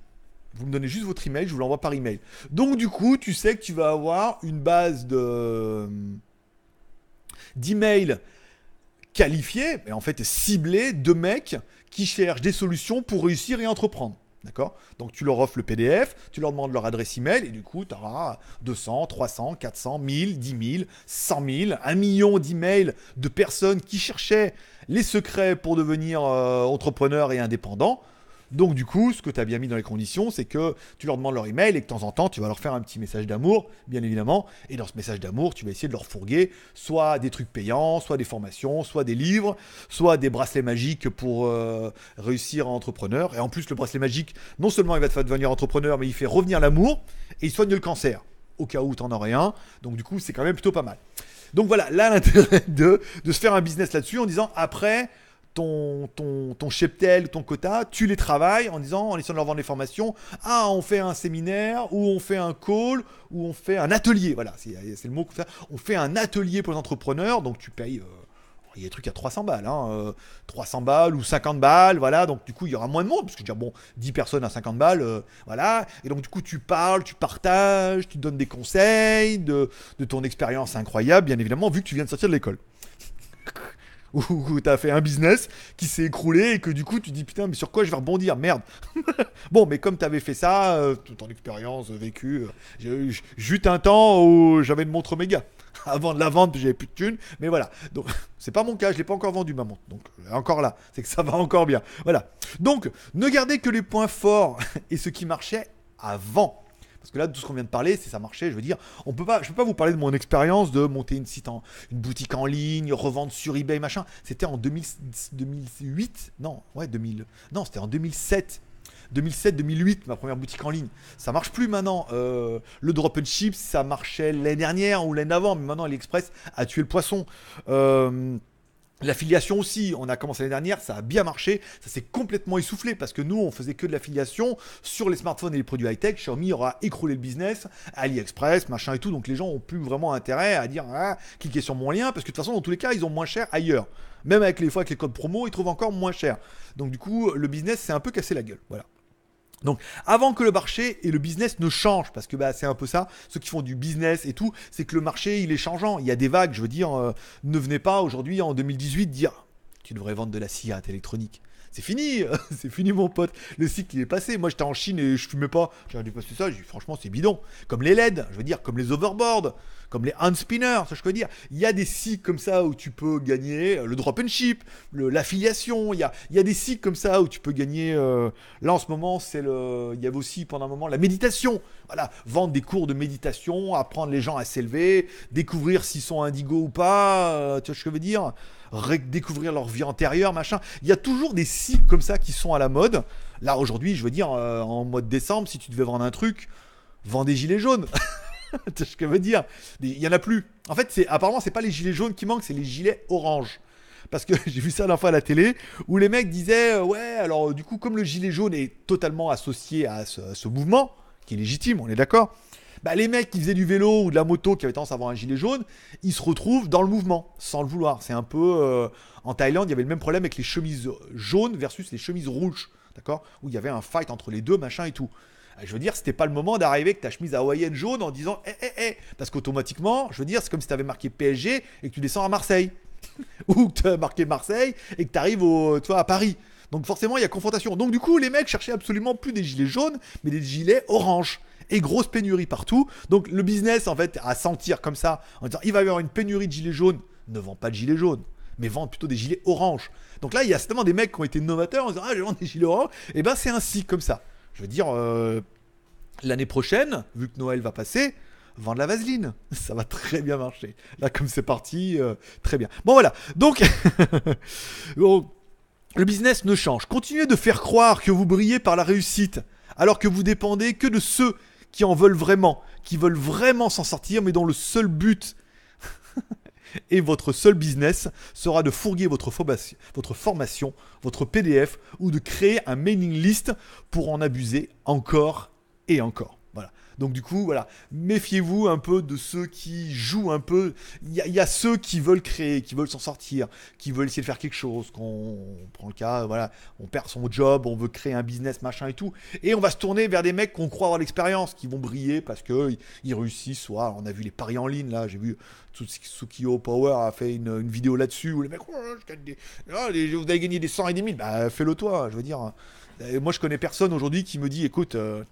Vous me donnez juste votre email, je vous l'envoie par email. Donc du coup, tu sais que tu vas avoir une base de d'emails qualifiés, mais en fait ciblés de mecs qui cherchent des solutions pour réussir et entreprendre. D'accord Donc tu leur offres le PDF, tu leur demandes leur adresse email, et du coup, tu auras 200, 300, 400, 1000, 10 000, 100 000, 1 million d'emails de personnes qui cherchaient les secrets pour devenir euh, entrepreneur et indépendant. Donc du coup, ce que tu as bien mis dans les conditions, c'est que tu leur demandes leur email et que de temps en temps, tu vas leur faire un petit message d'amour, bien évidemment. Et dans ce message d'amour, tu vas essayer de leur fourguer soit des trucs payants, soit des formations, soit des livres, soit des bracelets magiques pour euh, réussir en entrepreneur. Et en plus, le bracelet magique, non seulement il va te faire devenir entrepreneur, mais il fait revenir l'amour et il soigne le cancer. Au cas où tu en aurais un. Donc du coup, c'est quand même plutôt pas mal. Donc voilà, là l'intérêt de, de se faire un business là-dessus en disant après, ton, ton, cheptel, ton quota, tu les travailles en disant, en essayant de leur vendre des formations, ah, on fait un séminaire, ou on fait un call, ou on fait un atelier, voilà, c'est le mot que on fait un atelier pour les entrepreneurs, donc tu payes... Euh, il y a des trucs à 300 balles, 300 hein, euh, balles ou 50 balles, voilà. Donc, du coup, il y aura moins de monde, parce que dire, ah, bon, 10 personnes à 50 balles, euh, voilà. Et donc, du coup, tu parles, tu partages, tu donnes des conseils de ton expérience incroyable, bien évidemment, vu que tu viens de sortir de l'école où as fait un business qui s'est écroulé et que du coup tu dis putain mais sur quoi je vais rebondir merde bon mais comme t'avais fait ça toute euh, ton expérience euh, vécue euh, j'ai j'eus un temps où j'avais une montre méga avant de la vendre j'avais plus de thunes mais voilà donc c'est pas mon cas je l'ai pas encore vendu ma montre donc encore là c'est que ça va encore bien voilà donc ne gardez que les points forts et ce qui marchait avant parce que là, tout ce qu'on vient de parler, c'est ça marchait. Je veux dire, on peut pas, je peux pas vous parler de mon expérience de monter une boutique en ligne, revendre sur eBay, machin. C'était en 2008, non, ouais, 2000, non, c'était en 2007. 2007-2008, ma première boutique en ligne. Ça marche plus maintenant. Euh, le drop and ship, ça marchait l'année dernière ou l'année avant, mais maintenant AliExpress a tué le poisson. Euh, L'affiliation aussi, on a commencé l'année dernière, ça a bien marché, ça s'est complètement essoufflé parce que nous, on faisait que de l'affiliation sur les smartphones et les produits high-tech. Xiaomi aura écroulé le business, AliExpress, machin et tout. Donc les gens ont plus vraiment intérêt à dire ah, hein, cliquez sur mon lien parce que de toute façon, dans tous les cas, ils ont moins cher ailleurs. Même avec les fois avec les codes promo, ils trouvent encore moins cher. Donc du coup, le business s'est un peu cassé la gueule. Voilà. Donc avant que le marché et le business ne changent, parce que bah, c'est un peu ça, ceux qui font du business et tout, c'est que le marché il est changeant, il y a des vagues, je veux dire, euh, ne venez pas aujourd'hui en 2018 dire tu devrais vendre de la cigarette électronique. C'est fini, c'est fini mon pote. Le cycle est passé. Moi j'étais en Chine et je fumais pas. J'ai dû passer bah, ça. J'ai franchement c'est bidon. Comme les LED, je veux dire, comme les overboards comme les hand spinners, ce que je veux dire. Il y a des cycles comme ça où tu peux gagner euh, le drop and ship, l'affiliation. Il y a, des cycles comme ça où tu peux gagner. Euh, là, en ce moment, c'est le. Il y avait aussi pendant un moment la méditation. Voilà, vendre des cours de méditation, apprendre les gens à s'élever, découvrir s'ils sont indigo ou pas. Euh, tu vois ce que je veux dire découvrir leur vie antérieure, machin. Il y a toujours des cycles comme ça qui sont à la mode. Là, aujourd'hui, je veux dire, en mois de décembre, si tu devais vendre un truc, vends des gilets jaunes. sais ce que je veux dire. Il y en a plus. En fait, c'est apparemment c'est pas les gilets jaunes qui manquent, c'est les gilets orange. Parce que j'ai vu ça la fois à la télé où les mecs disaient euh, ouais alors du coup comme le gilet jaune est totalement associé à ce, mouvement qui est légitime, on est d'accord. Bah, les mecs qui faisaient du vélo ou de la moto qui avaient tendance à avoir un gilet jaune, ils se retrouvent dans le mouvement sans le vouloir. C'est un peu euh, en Thaïlande, il y avait le même problème avec les chemises jaunes versus les chemises rouges, d'accord Où il y avait un fight entre les deux, machin et tout. Je veux dire, ce c'était pas le moment d'arriver avec ta chemise hawaïenne jaune en disant Eh, eh, eh !» Parce qu'automatiquement, je veux dire, c'est comme si tu avais marqué PSG et que tu descends à Marseille. Ou que tu as marqué Marseille et que tu arrives au, à Paris. Donc forcément, il y a confrontation. Donc du coup, les mecs cherchaient absolument plus des gilets jaunes, mais des gilets oranges. Et grosse pénurie partout. Donc le business, en fait, à sentir comme ça, en disant il va y avoir une pénurie de gilets jaunes, ne vend pas de gilets jaunes mais vendent plutôt des gilets oranges. Donc là, il y a certainement des mecs qui ont été novateurs en disant Ah, je vends des gilets orange. Et eh ben, c'est ainsi, comme ça. Je veux dire, euh, l'année prochaine, vu que Noël va passer, vendre la vaseline. Ça va très bien marcher. Là, comme c'est parti, euh, très bien. Bon, voilà. Donc, le business ne change. Continuez de faire croire que vous brillez par la réussite, alors que vous dépendez que de ceux qui en veulent vraiment, qui veulent vraiment s'en sortir, mais dont le seul but et votre seul business sera de fourguer votre, votre formation, votre PDF ou de créer un mailing list pour en abuser encore et encore. Donc du coup, voilà, méfiez-vous un peu de ceux qui jouent un peu. Il y, a ceux qui veulent créer, qui veulent s'en sortir, qui veulent essayer de faire quelque chose. Quand on, prend le cas, voilà, on perd son job, on veut créer un business, machin et tout, et on va se tourner vers des mecs qu'on croit avoir l'expérience, qui vont briller parce qu'ils réussissent. Soit on a vu les paris en ligne là, j'ai vu Tsukio Power a fait une, vidéo là-dessus où les mecs, ah, vous avez gagné des 100 et des 1000, bah fais-le toi, je veux dire. moi, je connais personne aujourd'hui qui me dit, écoute. Euh,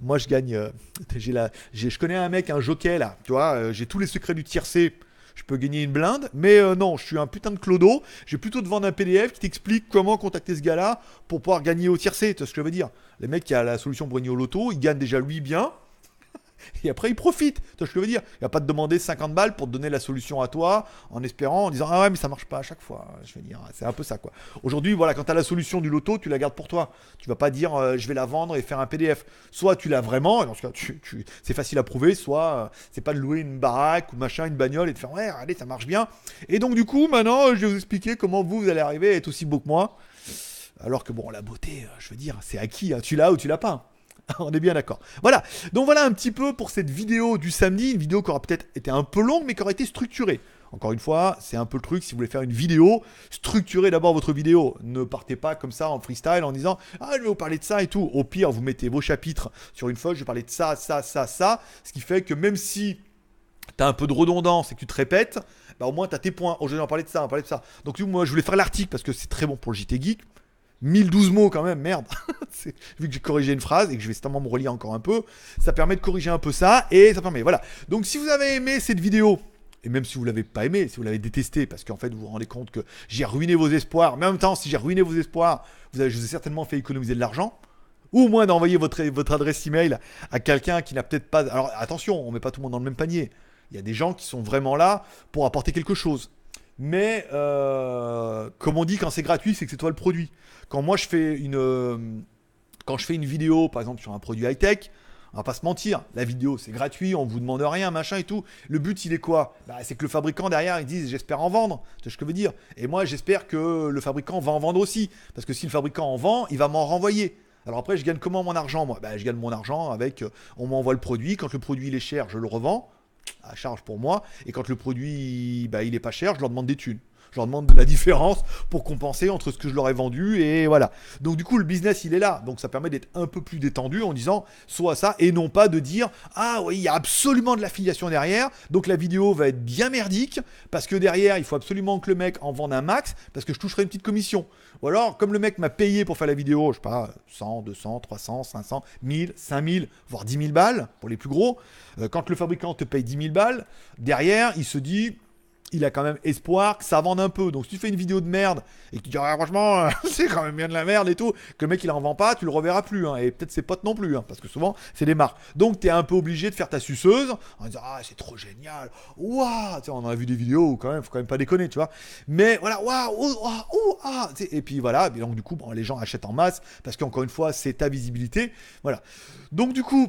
moi, je gagne. Euh, j'ai je connais un mec, un jockey là. Tu vois, euh, j'ai tous les secrets du tiercé. Je peux gagner une blinde, mais euh, non, je suis un putain de clodo. J'ai plutôt te vendre un PDF qui t'explique comment contacter ce gars-là pour pouvoir gagner au tiercé. Tu vois ce que je veux dire Les mecs qui a la solution pour gagner au loto, ils gagnent déjà lui bien. Et après, il profite. Tu ce que je veux dire Il va pas te demander 50 balles pour te donner la solution à toi en espérant, en disant Ah ouais, mais ça marche pas à chaque fois. Hein, je veux dire, c'est un peu ça quoi. Aujourd'hui, voilà, quand tu as la solution du loto, tu la gardes pour toi. Tu vas pas dire euh, Je vais la vendre et faire un PDF. Soit tu l'as vraiment, et en cas, c'est facile à prouver, soit euh, c'est pas de louer une baraque ou machin, une bagnole et de faire Ouais, allez, ça marche bien. Et donc, du coup, maintenant, je vais vous expliquer comment vous, vous allez arriver à être aussi beau que moi. Alors que bon, la beauté, euh, je veux dire, c'est acquis. Hein. Tu l'as ou tu l'as pas. on est bien d'accord. Voilà, donc voilà un petit peu pour cette vidéo du samedi, une vidéo qui aura peut-être été un peu longue, mais qui aura été structurée. Encore une fois, c'est un peu le truc, si vous voulez faire une vidéo, structurez d'abord votre vidéo. Ne partez pas comme ça en freestyle en disant Ah, je vais vous parler de ça et tout. Au pire, vous mettez vos chapitres sur une feuille, je vais parler de ça, ça, ça, ça. Ce qui fait que même si tu as un peu de redondance et que tu te répètes, bah au moins tu as tes points. Oh, Aujourd'hui, en parler de ça, en parler de ça. Donc, moi, je voulais faire l'article parce que c'est très bon pour le JT Geek. 1012 mots quand même, merde. Vu que j'ai corrigé une phrase et que je vais certainement me relire encore un peu, ça permet de corriger un peu ça et ça permet. Voilà. Donc si vous avez aimé cette vidéo, et même si vous l'avez pas aimé, si vous l'avez détesté, parce qu'en fait vous vous rendez compte que j'ai ruiné vos espoirs, mais en même temps, si j'ai ruiné vos espoirs, vous avez, je vous ai certainement fait économiser de l'argent. Ou au moins d'envoyer votre, votre adresse email à quelqu'un qui n'a peut-être pas. Alors attention, on met pas tout le monde dans le même panier. Il y a des gens qui sont vraiment là pour apporter quelque chose. Mais euh, comme on dit, quand c'est gratuit, c'est que c'est toi le produit. Quand moi je fais une, euh, quand je fais une vidéo, par exemple sur un produit high tech, on va pas se mentir, la vidéo c'est gratuit, on vous demande rien, machin et tout. Le but il est quoi bah, C'est que le fabricant derrière il dise j'espère en vendre, c'est ce que je veux dire. Et moi j'espère que le fabricant va en vendre aussi, parce que si le fabricant en vend, il va m'en renvoyer. Alors après je gagne comment mon argent moi bah, Je gagne mon argent avec, euh, on m'envoie le produit, quand le produit il est cher je le revends, à charge pour moi. Et quand le produit, bah, il est pas cher, je leur demande des thunes. Je leur demande de la différence pour compenser entre ce que je leur ai vendu et voilà. Donc du coup, le business, il est là. Donc ça permet d'être un peu plus détendu en disant soit ça et non pas de dire ah oui, il y a absolument de l'affiliation derrière. Donc la vidéo va être bien merdique parce que derrière, il faut absolument que le mec en vende un max parce que je toucherai une petite commission. Ou alors, comme le mec m'a payé pour faire la vidéo, je sais pas, 100, 200, 300, 500, 1000, 5000, voire 10 000 balles pour les plus gros, euh, quand le fabricant te paye 10 000 balles, derrière, il se dit, il a quand même espoir que ça vende un peu. Donc si tu fais une vidéo de merde et que tu dis ah, franchement c'est quand même bien de la merde et tout, que le mec il en vend pas, tu le reverras plus. Hein. et peut-être ses potes non plus, hein, parce que souvent c'est des marques. Donc t'es un peu obligé de faire ta suceuse en disant ah c'est trop génial, waouh, on en a vu des vidéos quand même faut quand même pas déconner, tu vois. Mais voilà waouh, oh, ouah oh, ouah et puis voilà, et donc du coup les gens achètent en masse parce qu'encore une fois c'est ta visibilité, voilà. Donc du coup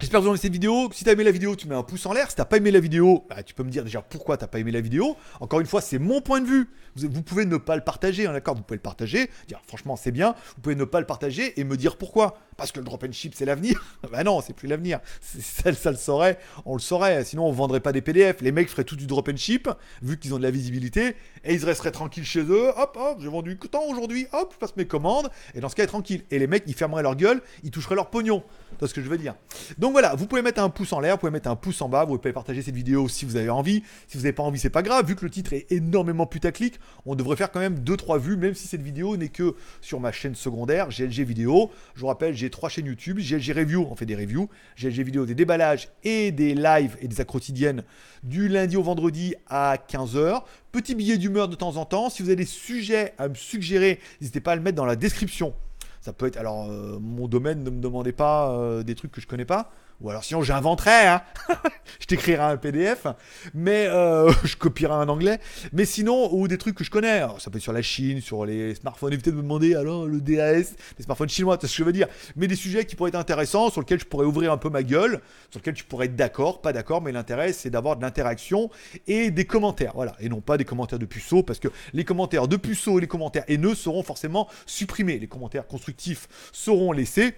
J'espère que vous avez aimé cette vidéo. Si t'as aimé la vidéo, tu mets un pouce en l'air. Si t'as pas aimé la vidéo, bah, tu peux me dire déjà pourquoi t'as pas aimé la vidéo. Encore une fois, c'est mon point de vue. Vous, pouvez ne pas le partager, hein, d'accord Vous pouvez le partager, dire franchement c'est bien. Vous pouvez ne pas le partager et me dire pourquoi. Parce que le drop and ship c'est l'avenir. bah non, c'est plus l'avenir. Ça, ça le saurait, on le saurait. Sinon on vendrait pas des PDF. Les mecs feraient tout du drop and ship vu qu'ils ont de la visibilité et ils resteraient tranquilles chez eux. Hop, hop, j'ai vendu tant aujourd'hui, hop, je passe mes commandes, et dans ce cas, ils sont tranquilles. Et les mecs, ils fermeraient leur gueule, ils toucheraient leur pognon. C'est ce que je veux dire. Donc voilà, vous pouvez mettre un pouce en l'air, vous pouvez mettre un pouce en bas, vous pouvez partager cette vidéo si vous avez envie. Si vous n'avez pas envie, c'est pas grave, vu que le titre est énormément putaclic, on devrait faire quand même 2-3 vues, même si cette vidéo n'est que sur ma chaîne secondaire, GLG Vidéo. Je vous rappelle, j'ai trois chaînes YouTube, GLG Review, on fait des reviews, GLG Vidéo des déballages et des lives et des accrotidiennes du lundi au vendredi à 15h. Petit billet d'humeur de temps en temps. Si vous avez des sujets à me suggérer, n'hésitez pas à le mettre dans la description. Ça peut être. Alors, euh, mon domaine, ne me demandez pas euh, des trucs que je connais pas. Ou alors sinon j'inventerai, hein. je t'écrirai un PDF, mais euh, je copierai un anglais. Mais sinon, ou des trucs que je connais, ça peut être sur la Chine, sur les smartphones, évitez de me demander alors le DAS, les smartphones chinois, tu sais ce que je veux dire. Mais des sujets qui pourraient être intéressants, sur lesquels je pourrais ouvrir un peu ma gueule, sur lesquels tu pourrais être d'accord, pas d'accord, mais l'intérêt c'est d'avoir de l'interaction et des commentaires, voilà, et non pas des commentaires de puceaux, parce que les commentaires de puceaux et les commentaires haineux seront forcément supprimés, les commentaires constructifs seront laissés,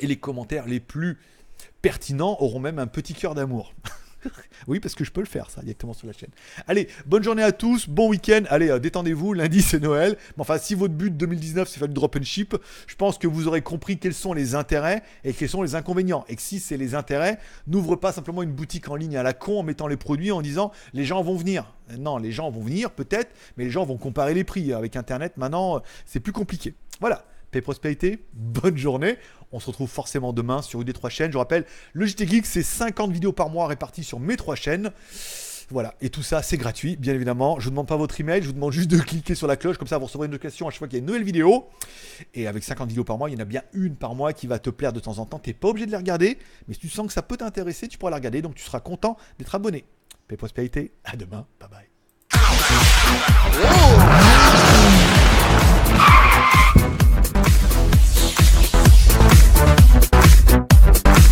et les commentaires les plus pertinents auront même un petit cœur d'amour. oui, parce que je peux le faire, ça, directement sur la chaîne. Allez, bonne journée à tous, bon week-end. Allez, euh, détendez-vous, lundi c'est Noël. Mais enfin, si votre but 2019 c'est faire du drop and ship, je pense que vous aurez compris quels sont les intérêts et quels sont les inconvénients. Et que si c'est les intérêts, n'ouvre pas simplement une boutique en ligne à la con en mettant les produits en disant les gens vont venir. Non, les gens vont venir peut-être, mais les gens vont comparer les prix. Avec Internet, maintenant, euh, c'est plus compliqué. Voilà paix prospérité, bonne journée. On se retrouve forcément demain sur une des trois chaînes. Je rappelle, le JT Geek, c'est 50 vidéos par mois réparties sur mes trois chaînes. Voilà, et tout ça c'est gratuit, bien évidemment. Je ne demande pas votre email, je vous demande juste de cliquer sur la cloche, comme ça vous recevrez une notification à chaque fois qu'il y a une nouvelle vidéo. Et avec 50 vidéos par mois, il y en a bien une par mois qui va te plaire de temps en temps. T'es pas obligé de la regarder, mais si tu sens que ça peut t'intéresser, tu pourras la regarder, donc tu seras content d'être abonné. Paix prospérité, à demain, bye bye.